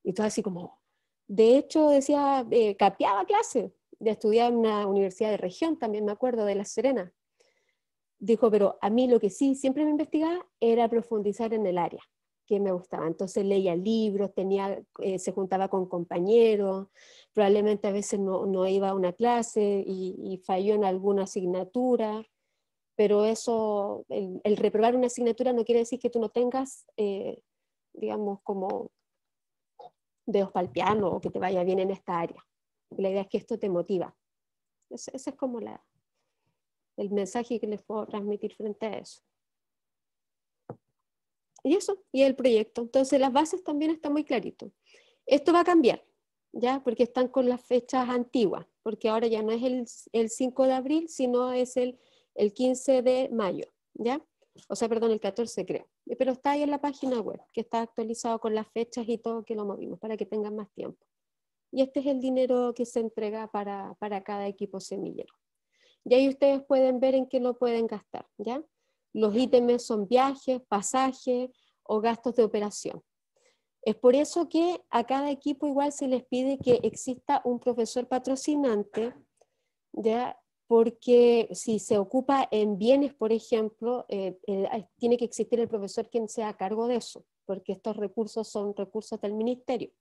Y todo así como, de hecho, decía, eh, capeaba clase, de estudiar en una universidad de región, también me acuerdo, de La Serena. Dijo, pero a mí lo que sí siempre me investigaba era profundizar en el área que me gustaba. Entonces leía libros, tenía, eh, se juntaba con compañeros, probablemente a veces no, iba a una clase y, falló en alguna asignatura, pero eso, el, reprobar una asignatura no quiere decir que tú no tengas, eh, digamos, como dedos para el piano o que te vaya bien en esta área. La idea es que esto te motiva. Ese, es como el mensaje que les puedo transmitir frente a eso. Y eso, y el proyecto. Entonces las bases también están muy clarito. Esto va a cambiar, ¿ya? Porque están con las fechas antiguas, porque ahora ya no es el 5 de abril, sino es el el 15 de mayo, ¿ya? O sea, perdón, el 14 creo. Pero está ahí en la página web, que está actualizado con las fechas y todo que lo movimos para que tengan más tiempo. Y este es el dinero que se entrega para, cada equipo semillero. Y ahí ustedes pueden ver en qué lo pueden gastar, ¿ya? Los ítems son viajes, pasajes o gastos de operación. Es por eso que a cada equipo igual se les pide que exista un profesor patrocinante, ¿ya? porque si se ocupa en bienes, por ejemplo, eh, tiene que existir el profesor quien sea a cargo de eso, porque estos recursos son recursos del ministerio.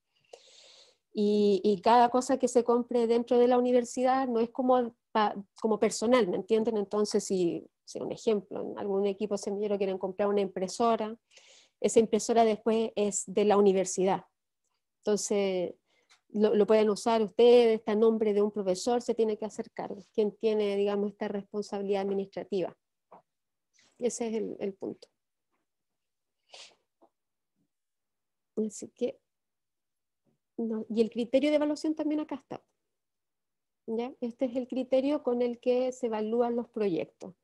Y, cada cosa que se compre dentro de la universidad no es como, como personal, ¿me entienden? Entonces, si, si un ejemplo, en algún equipo semillero quieren comprar una impresora, esa impresora después es de la universidad. Entonces, lo, pueden usar ustedes, está en nombre de un profesor, se tiene que acercar, quien tiene, digamos, esta responsabilidad administrativa. Ese es el, punto. Así que, y el criterio de evaluación también acá está. ¿ya? Este es el criterio con el que se evalúan los proyectos.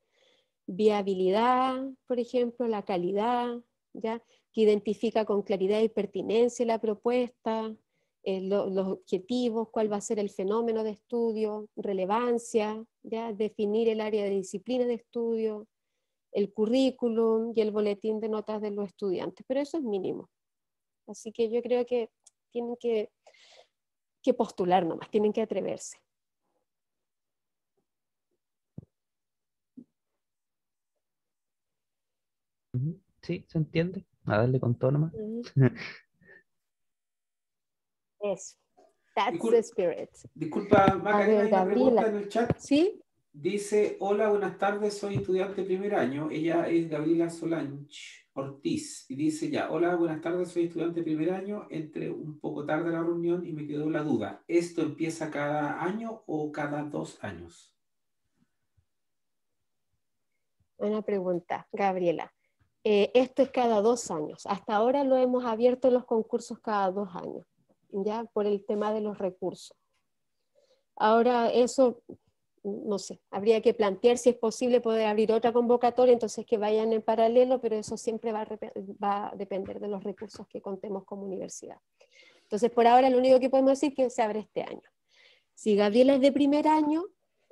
Viabilidad, por ejemplo, la calidad, ¿ya? que identifica con claridad y pertinencia la propuesta, eh, los objetivos, cuál va a ser el fenómeno de estudio, relevancia, ¿ya? definir el área de disciplina de estudio, el currículum y el boletín de notas de los estudiantes, pero eso es mínimo. Así que yo creo que tienen que, que postular nomás, tienen que atreverse. Sí, se entiende. A darle con nomás. Eso. That's the spirit. Disculpa, Magdalena, hay una pregunta en el chat. ¿Sí? Dice, hola, buenas tardes, soy estudiante primer año. Ella es Gabriela Solange Ortiz. Y dice ya, hola, buenas tardes, soy estudiante primer año. Entré un poco tarde a la reunión y me quedó la duda. ¿Esto empieza cada año o cada dos años? Buena pregunta, Gabriela. Eh, esto es cada dos años. Hasta ahora lo hemos abierto en los concursos cada dos años ya por el tema de los recursos. Ahora eso, no sé, habría que plantear si es posible poder abrir otra convocatoria, entonces que vayan en paralelo, pero eso siempre va a, depender de los recursos que contemos como universidad. Entonces, por ahora lo único que podemos decir es que se abre este año. Si Gabriela es de primer año,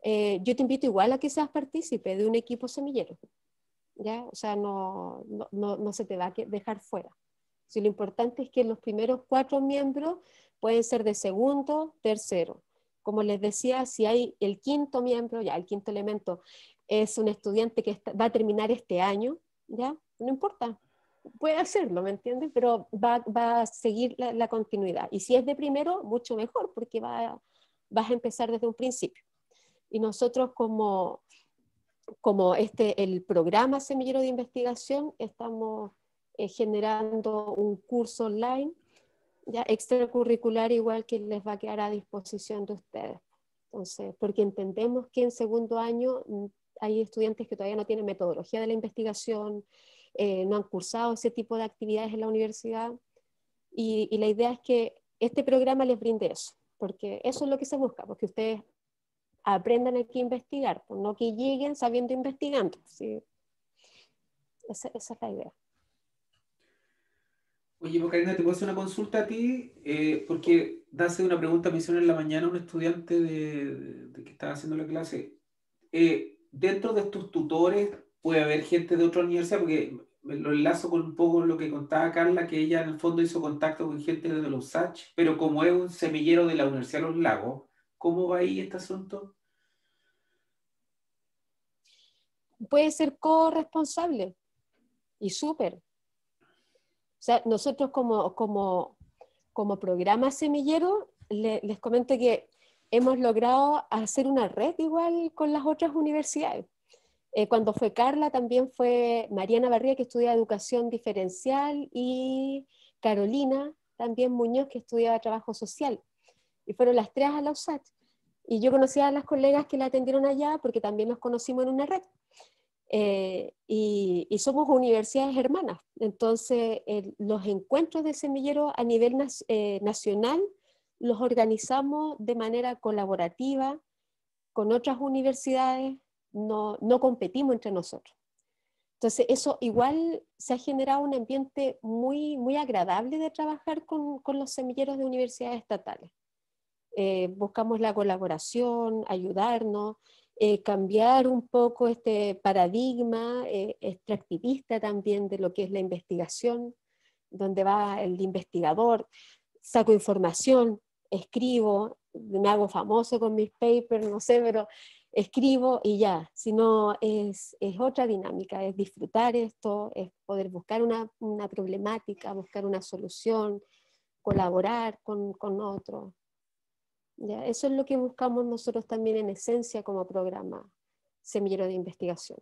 eh, yo te invito igual a que seas partícipe de un equipo semillero. ¿ya? O sea, no, no se te va a dejar fuera. Si lo importante es que los primeros cuatro miembros pueden ser de segundo, tercero. Como les decía, si hay el quinto miembro, ya el quinto elemento, es un estudiante que va a terminar este año, ya, no importa, puede hacerlo, ¿me entiendes? Pero va, va a seguir la, continuidad. Y si es de primero, mucho mejor, porque va, vas a empezar desde un principio. Y nosotros como, como este, el programa Semillero de Investigación, estamos eh, generando un curso online ya extracurricular igual que les va a quedar a disposición de ustedes. Entonces, porque entendemos que en segundo año mm, hay estudiantes que todavía no tienen metodología de la investigación, eh, no han cursado ese tipo de actividades en la universidad y, la idea es que este programa les brinde eso, porque eso es lo que se busca, porque ustedes aprendan aquí a investigar, pues, no que lleguen sabiendo investigando. ¿sí? esa es la idea. Oye, pues, Karina, te puedo hacer una consulta a ti, eh, porque hace una pregunta me hicieron en la mañana un estudiante de, que estaba haciendo la clase. Eh, dentro de estos tutores puede haber gente de otra universidad, porque lo enlazo con un poco lo que contaba Carla, que ella en el fondo hizo contacto con gente de los SACH, pero como es un semillero de la Universidad de los Lagos, ¿cómo va ahí este asunto? Puede ser corresponsable y súper. O sea, nosotros como, como, como programa semillero, les comento que hemos logrado hacer una red igual con las otras universidades. Eh, cuando fue Carla, también fue Mariana Barría, que estudia educación diferencial, y Carolina, también Muñoz, que estudiaba trabajo social. Y fueron las tres a la USAT. Y yo conocía a las colegas que la atendieron allá porque también nos conocimos en una red. Eh, y, somos universidades hermanas. Entonces, los encuentros de semillero a nivel eh, nacional los organizamos de manera colaborativa con otras universidades, no, no competimos entre nosotros. Entonces, eso igual se ha generado un ambiente muy, muy agradable de trabajar con, con los semilleros de universidades estatales. Eh, buscamos la colaboración, ayudarnos, eh, cambiar un poco este paradigma eh, extractivista también de lo que es la investigación, donde va el investigador, saco información, escribo, me hago famoso con mis papers, no sé, pero escribo y ya, sino es, es otra dinámica, es disfrutar esto, es poder buscar una, problemática, buscar una solución, colaborar con, con otro. Eso es lo que buscamos nosotros también en esencia como programa semillero de investigación.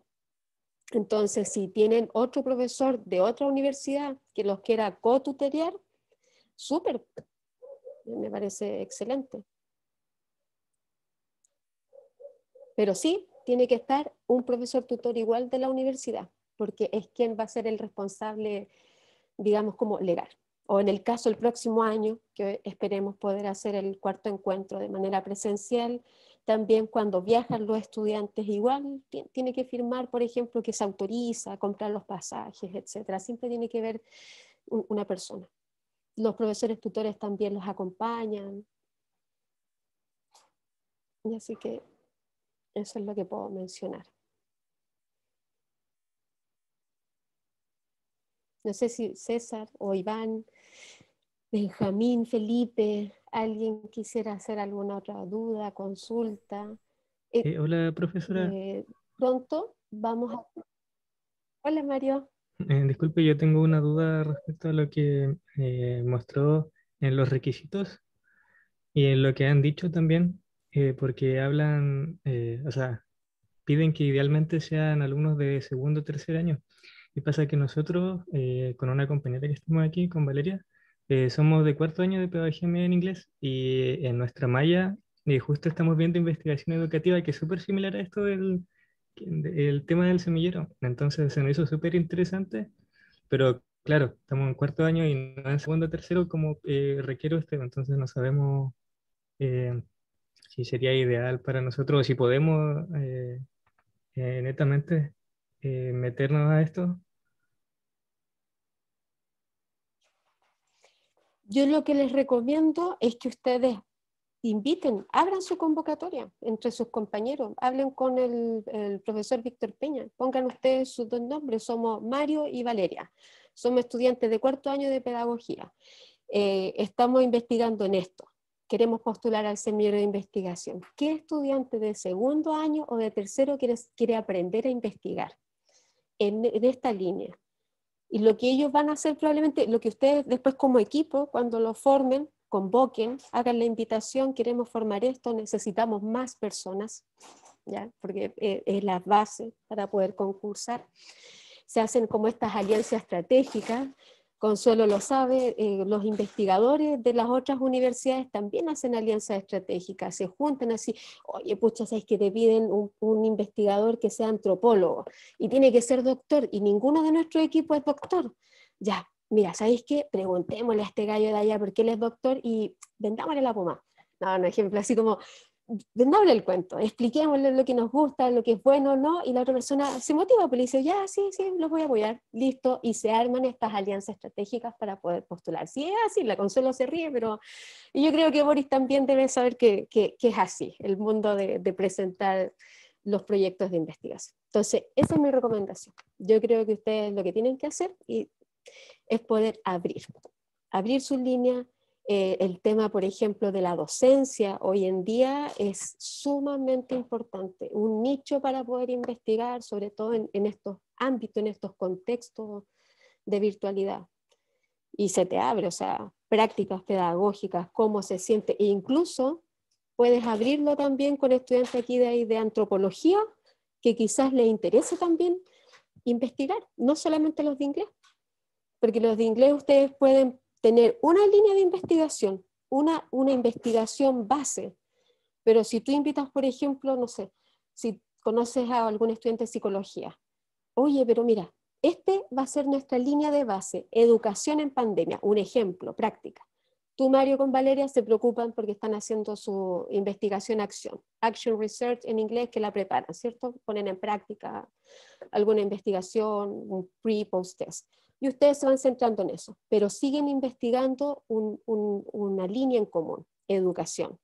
Entonces, si tienen otro profesor de otra universidad que los quiera cotutear, súper, me parece excelente. Pero sí, tiene que estar un profesor tutor igual de la universidad, porque es quien va a ser el responsable, digamos, como legal o en el caso del próximo año, que esperemos poder hacer el cuarto encuentro de manera presencial, también cuando viajan los estudiantes igual tiene que firmar, por ejemplo, que se autoriza a comprar los pasajes, etc. Siempre tiene que ver una persona. Los profesores tutores también los acompañan. Y así que eso es lo que puedo mencionar. No sé si César o Iván, Benjamín, Felipe, alguien quisiera hacer alguna otra duda, consulta. Eh, eh, hola, profesora. Eh, pronto vamos a... Hola, Mario. disculpe, yo tengo una duda respecto a lo que mostró en los requisitos y en lo que han dicho también, porque hablan, o sea, piden que idealmente sean alumnos de segundo o tercer año. Y pasa que nosotros, eh, con una compañera que estamos aquí, con Valeria, eh, somos de cuarto año de pedagogía en inglés y en nuestra malla y eh, justo estamos viendo investigación educativa que es súper similar a esto del el tema del semillero. Entonces se nos hizo súper interesante, pero claro, estamos en cuarto año y no en segundo o tercero como eh, requiere usted, entonces no sabemos si sería ideal para nosotros o si podemos netamente eh, meternos a esto? Yo lo que les recomiendo es que ustedes inviten, abran su convocatoria entre sus compañeros, hablen con el, profesor Víctor Peña, pongan ustedes sus dos nombres, somos Mario y Valeria, somos estudiantes de cuarto año de pedagogía, eh, estamos investigando en esto, queremos postular al seminario de investigación. ¿Qué estudiante de segundo año o de tercero quiere, quiere aprender a investigar? en, esta línea. Y lo que ellos van a hacer probablemente, lo que ustedes después como equipo, cuando lo formen, convoquen, hagan la invitación, queremos formar esto, necesitamos más personas, ¿ya? porque eh, es la base para poder concursar. Se hacen como estas alianzas estratégicas, Consuelo lo sabe, eh, los investigadores de las otras universidades también hacen alianzas estratégicas, se juntan así, oye, pucha, sabes que te piden un, investigador que sea antropólogo y tiene que ser doctor y ninguno de nuestro equipo es doctor. Ya, mira, ¿sabéis qué? Preguntémosle a este gallo de allá qué él es doctor y vendámosle la poma. No, un ejemplo así como, hable el cuento, expliquémosle lo que nos gusta, lo que es bueno, ¿no? Y la otra persona se motiva, pero pues dice, ya, sí, sí, los voy a apoyar, listo, y se arman estas alianzas estratégicas para poder postular. Sí, es así, la Consuelo se ríe, pero yo creo que Boris también debe saber que, que, es así, el mundo de, presentar los proyectos de investigación. Entonces, esa es mi recomendación. Yo creo que ustedes lo que tienen que hacer es poder abrir, abrir su línea, eh, el tema, por ejemplo, de la docencia hoy en día es sumamente importante, un nicho para poder investigar, sobre todo en, estos ámbitos, en estos contextos de virtualidad. Y se te abre, o sea, prácticas pedagógicas, cómo se siente, e incluso puedes abrirlo también con estudiantes aquí de, de antropología, que quizás les interese también investigar, no solamente los de inglés, porque los de inglés ustedes pueden tener una línea de investigación, una, investigación base. Pero si tú invitas, por ejemplo, no sé, si conoces a algún estudiante de psicología, oye, pero mira, este va a ser nuestra línea de base, educación en pandemia, un ejemplo, práctica. Tú, Mario, con Valeria se preocupan porque están haciendo su investigación acción, action research en inglés, que la preparan, ¿cierto? Ponen en práctica alguna investigación, un pre-post test y ustedes se van centrando en eso, pero siguen investigando una línea en común, educación.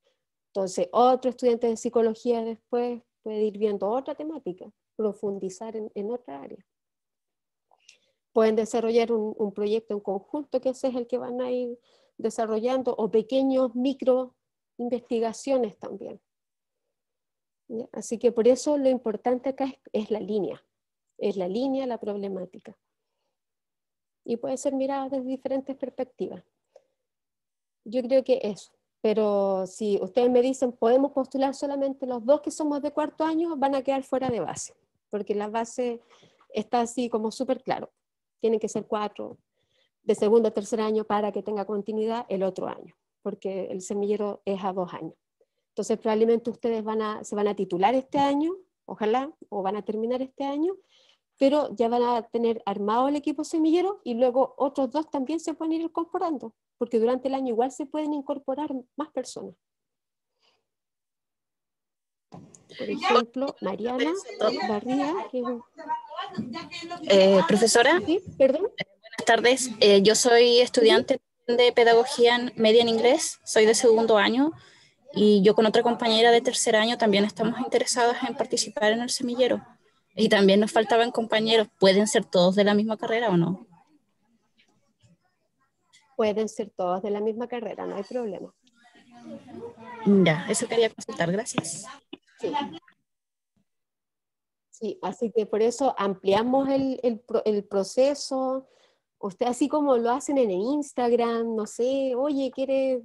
Entonces, otro estudiante de psicología después puede ir viendo otra temática, profundizar en, otra área. Pueden desarrollar un, proyecto en conjunto, que ese es el que van a ir desarrollando, o pequeños micro investigaciones también. Así que por eso lo importante acá es la línea, es la línea, la problemática y pueden ser miradas desde diferentes perspectivas. Yo creo que eso. Pero si ustedes me dicen podemos postular solamente los dos que somos de cuarto año, van a quedar fuera de base, porque la base está así como súper claro. Tienen que ser cuatro de segundo a tercer año para que tenga continuidad el otro año, porque el semillero es a dos años. Entonces probablemente ustedes se van a titular este año, ojalá, o van a terminar este año, pero ya van a tener armado el equipo semillero y luego otros dos también se pueden ir incorporando, porque durante el año igual se pueden incorporar más personas. Por ejemplo, Mariana Barría. Eh, profesora, ¿Perdón? Eh, buenas tardes. Eh, yo soy estudiante de pedagogía en media en inglés, soy de segundo año y yo con otra compañera de tercer año también estamos interesados en participar en el semillero. Y también nos faltaban compañeros. ¿Pueden ser todos de la misma carrera o no? Pueden ser todos de la misma carrera, no hay problema. Ya, eso quería consultar, gracias. Sí. así que por eso ampliamos el, proceso. Usted, así como lo hacen en Instagram, no sé, oye, quiere,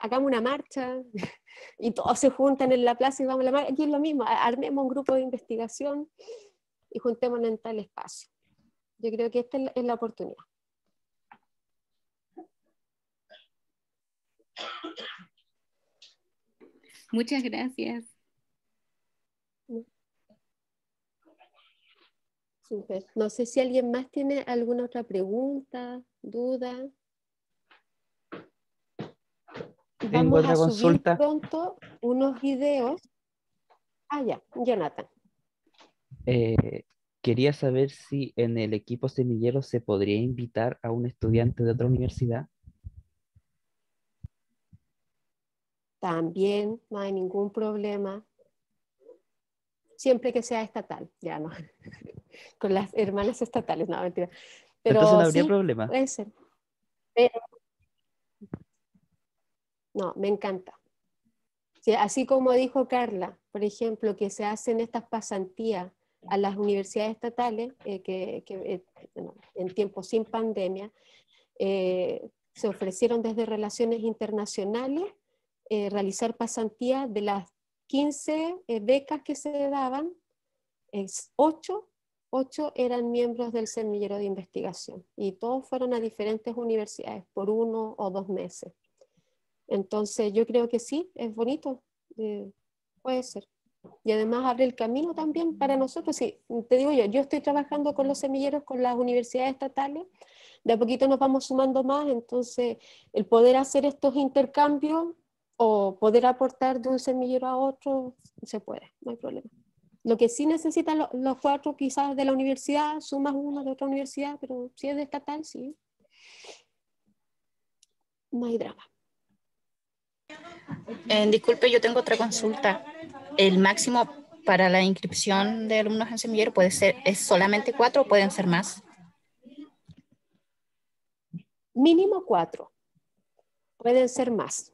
hagamos una marcha y todos se juntan en la plaza y vamos a la marcha. Aquí es lo mismo, armemos un grupo de investigación y juntémonos en tal espacio. Yo creo que esta es la, oportunidad. Muchas gracias. No sé si alguien más tiene alguna otra pregunta, duda. Tengo Vamos a subir consulta. pronto unos videos. Ah, ya, Jonathan. Eh, quería saber si en el equipo semillero se podría invitar a un estudiante de otra universidad. También no hay ningún problema, siempre que sea estatal, ya no, con las hermanas estatales, no, mentira. Pero Entonces no habría problema. Pero, no, me encanta. así como dijo Carla, por ejemplo, que se hacen estas pasantías a las universidades estatales eh, que, eh, en tiempos sin pandemia eh, se ofrecieron desde relaciones internacionales realizar pasantías de las 15 becas que se daban, 8, 8 eran miembros del semillero de investigación y todos fueron a diferentes universidades por uno o dos meses. Entonces yo creo que sí, es bonito, puede ser y además abre el camino también para nosotros. Si, te digo yo, yo estoy trabajando con los semilleros, con las universidades estatales, de a poquito nos vamos sumando más, entonces el poder hacer estos intercambios o poder aportar de un semillero a otro, se puede, no hay problema. Lo que sí necesitan los cuatro quizás de la universidad, sumas uno de otra universidad, pero si es de estatal, sí. No hay drama. Eh, disculpe, yo tengo otra consulta el máximo para la inscripción de alumnos en semillero puede ser, es solamente cuatro o pueden ser más. Mínimo cuatro. Pueden ser más.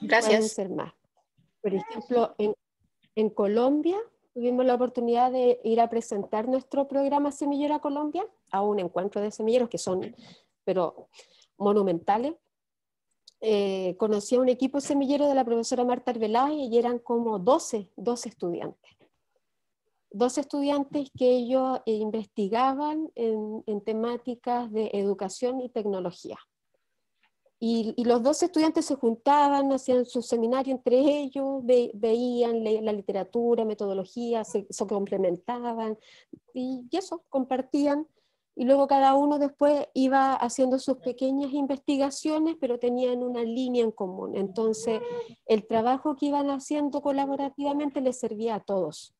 Gracias. Pueden ser más. Por ejemplo, en, Colombia tuvimos la oportunidad de ir a presentar nuestro programa Semillero a Colombia a un encuentro de semilleros que son, pero monumentales. Conocía eh, conocí un equipo semillero de la profesora Marta Arbelá y eran como 12, 12 estudiantes. 12 estudiantes que ellos eh, investigaban en, temáticas de educación y tecnología. Y, los 12 estudiantes se juntaban, hacían su seminario entre ellos, veían la literatura, metodología, se, complementaban y eso, compartían y luego cada uno después iba haciendo sus pequeñas investigaciones, pero tenían una línea en común. Entonces, el trabajo que iban haciendo colaborativamente les servía a todos.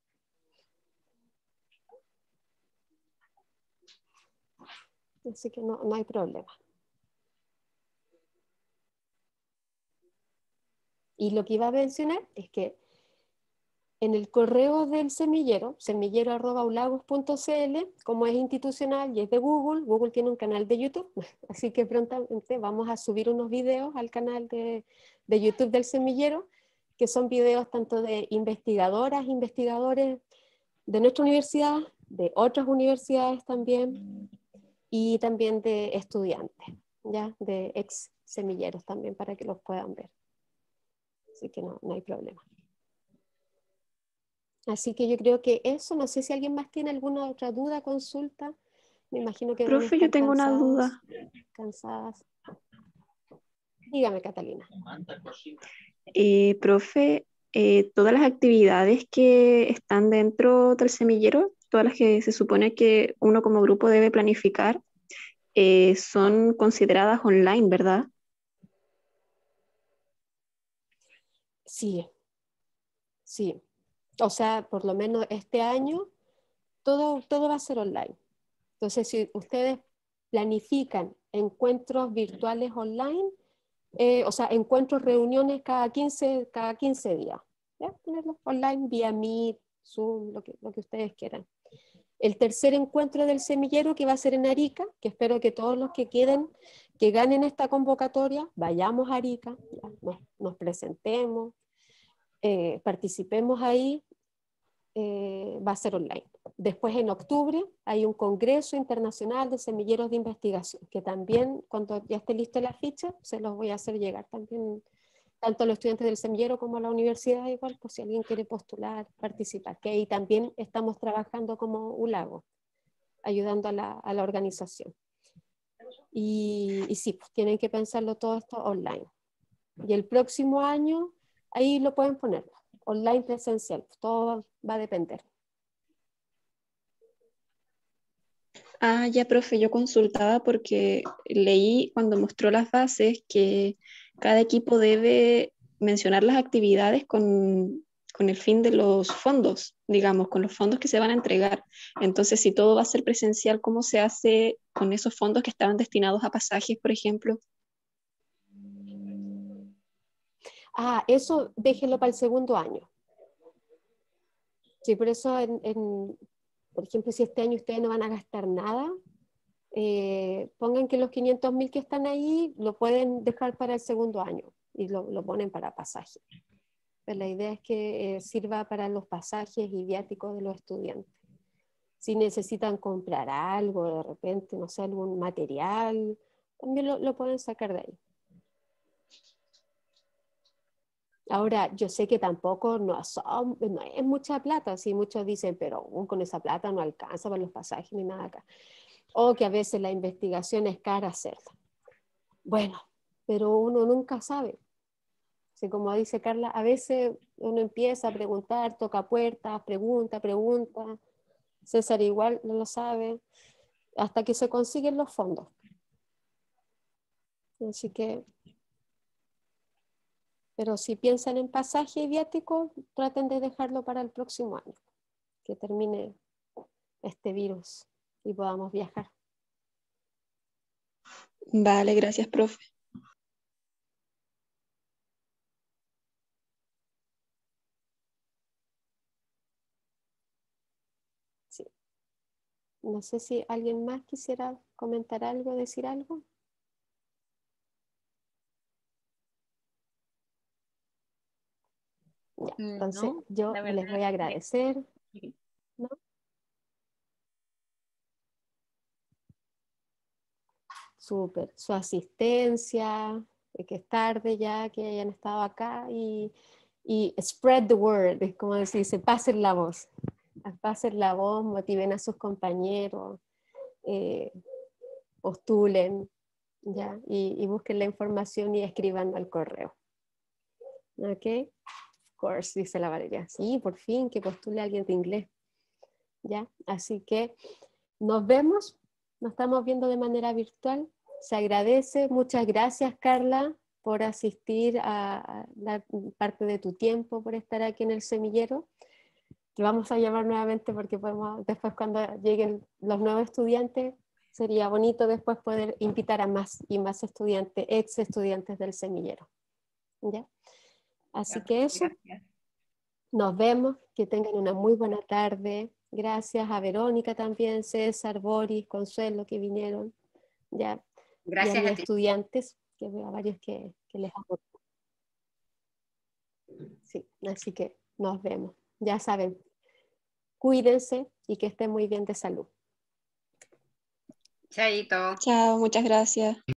Así que no, no hay problema. Y lo que iba a mencionar es que en el correo del semillero, semillero.ulagos.cl, como es institucional y es de Google, Google tiene un canal de YouTube, así que prontamente vamos a subir unos videos al canal de, de YouTube del semillero, que son videos tanto de investigadoras, investigadores de nuestra universidad, de otras universidades también, y también de estudiantes, ya de ex semilleros también, para que los puedan ver. Así que no, no hay problema. Así que yo creo que eso, no sé si alguien más tiene alguna otra duda, consulta. Me imagino que... Profe, yo tengo una duda. Cansadas. Dígame, Catalina. Eh, profe, eh, todas las actividades que están dentro del semillero, todas las que se supone que uno como grupo debe planificar, eh, son consideradas online, ¿verdad? Sí, sí o sea, por lo menos este año, todo, todo va a ser online. Entonces, si ustedes planifican encuentros virtuales online, eh, o sea, encuentros, reuniones cada 15, cada 15 días. ¿ya? online vía Meet, Zoom, lo que, lo que ustedes quieran. El tercer encuentro del semillero que va a ser en Arica, que espero que todos los que queden, que ganen esta convocatoria, vayamos a Arica, nos, presentemos, eh, participemos ahí. Eh, va a ser online. Después en octubre hay un Congreso Internacional de Semilleros de Investigación, que también cuando ya esté lista la ficha, se los voy a hacer llegar también, tanto a los estudiantes del semillero como a la universidad, igual por si alguien quiere postular, participar, que ahí también estamos trabajando como ULAGO, ayudando a la, organización. Y, y sí, pues, tienen que pensarlo todo esto online. Y el próximo año, ahí lo pueden poner, online presencial, todo va a depender. Ah, ya, profe, yo consultaba porque leí cuando mostró las bases que cada equipo debe mencionar las actividades con, con, el fin de los fondos, digamos, con los fondos que se van a entregar. Entonces, si todo va a ser presencial, ¿cómo se hace con esos fondos que estaban destinados a pasajes, por ejemplo? Ah, eso déjenlo para el segundo año. Sí, por eso, por ejemplo, si este año ustedes no van a gastar nada, eh, pongan que los 500 mil que están ahí lo pueden dejar para el segundo año y lo, ponen para pasaje. Pero la idea es que eh, sirva para los pasajes y viáticos de los estudiantes. Si necesitan comprar algo de repente, no sé, algún material, también lo pueden sacar de ahí. Ahora, yo sé que tampoco no, es mucha plata, sí, muchos dicen, pero con esa plata no alcanza para los pasajes ni nada acá. O que a veces la investigación es cara hacerla. Bueno, pero uno nunca sabe. Así como dice Carla, a veces uno empieza a preguntar, toca puertas, pregunta, pregunta. César igual no lo sabe, hasta que se consiguen los fondos. Así que pero si piensan en pasaje viático, traten de dejarlo para el próximo año, que termine este virus y podamos viajar. Vale, gracias, profe. No sé si alguien más quisiera comentar algo, decir algo. Mm, entonces yo les voy a agradecer. Súper, su asistencia, que es tarde ya, que hayan estado acá y, spread the word, es como se dice, pasen la voz, pasen la voz, motiven a sus compañeros, eh, postulen, y, y busquen la información y escriban al correo. ¿Ok? course, dice la Valeria. Sí, por fin, que postule alguien de inglés. ¿Ya? Así que nos vemos, nos estamos viendo de manera virtual. Se agradece. Muchas gracias, Carla, por asistir a la parte de tu tiempo, por estar aquí en el semillero. Te vamos a llamar nuevamente porque después cuando lleguen los nuevos estudiantes, sería bonito después poder invitar a más y más estudiantes, ex estudiantes del semillero. ¿Ya? Así que eso. Nos vemos. Que tengan una muy buena tarde. Gracias a Verónica también, César, Boris, Consuelo que vinieron. Ya. Gracias a, los estudiantes, que veo a varios que, les Sí, así que nos vemos. Ya saben, cuídense y que estén muy bien de salud. Chaito. Chao, muchas gracias.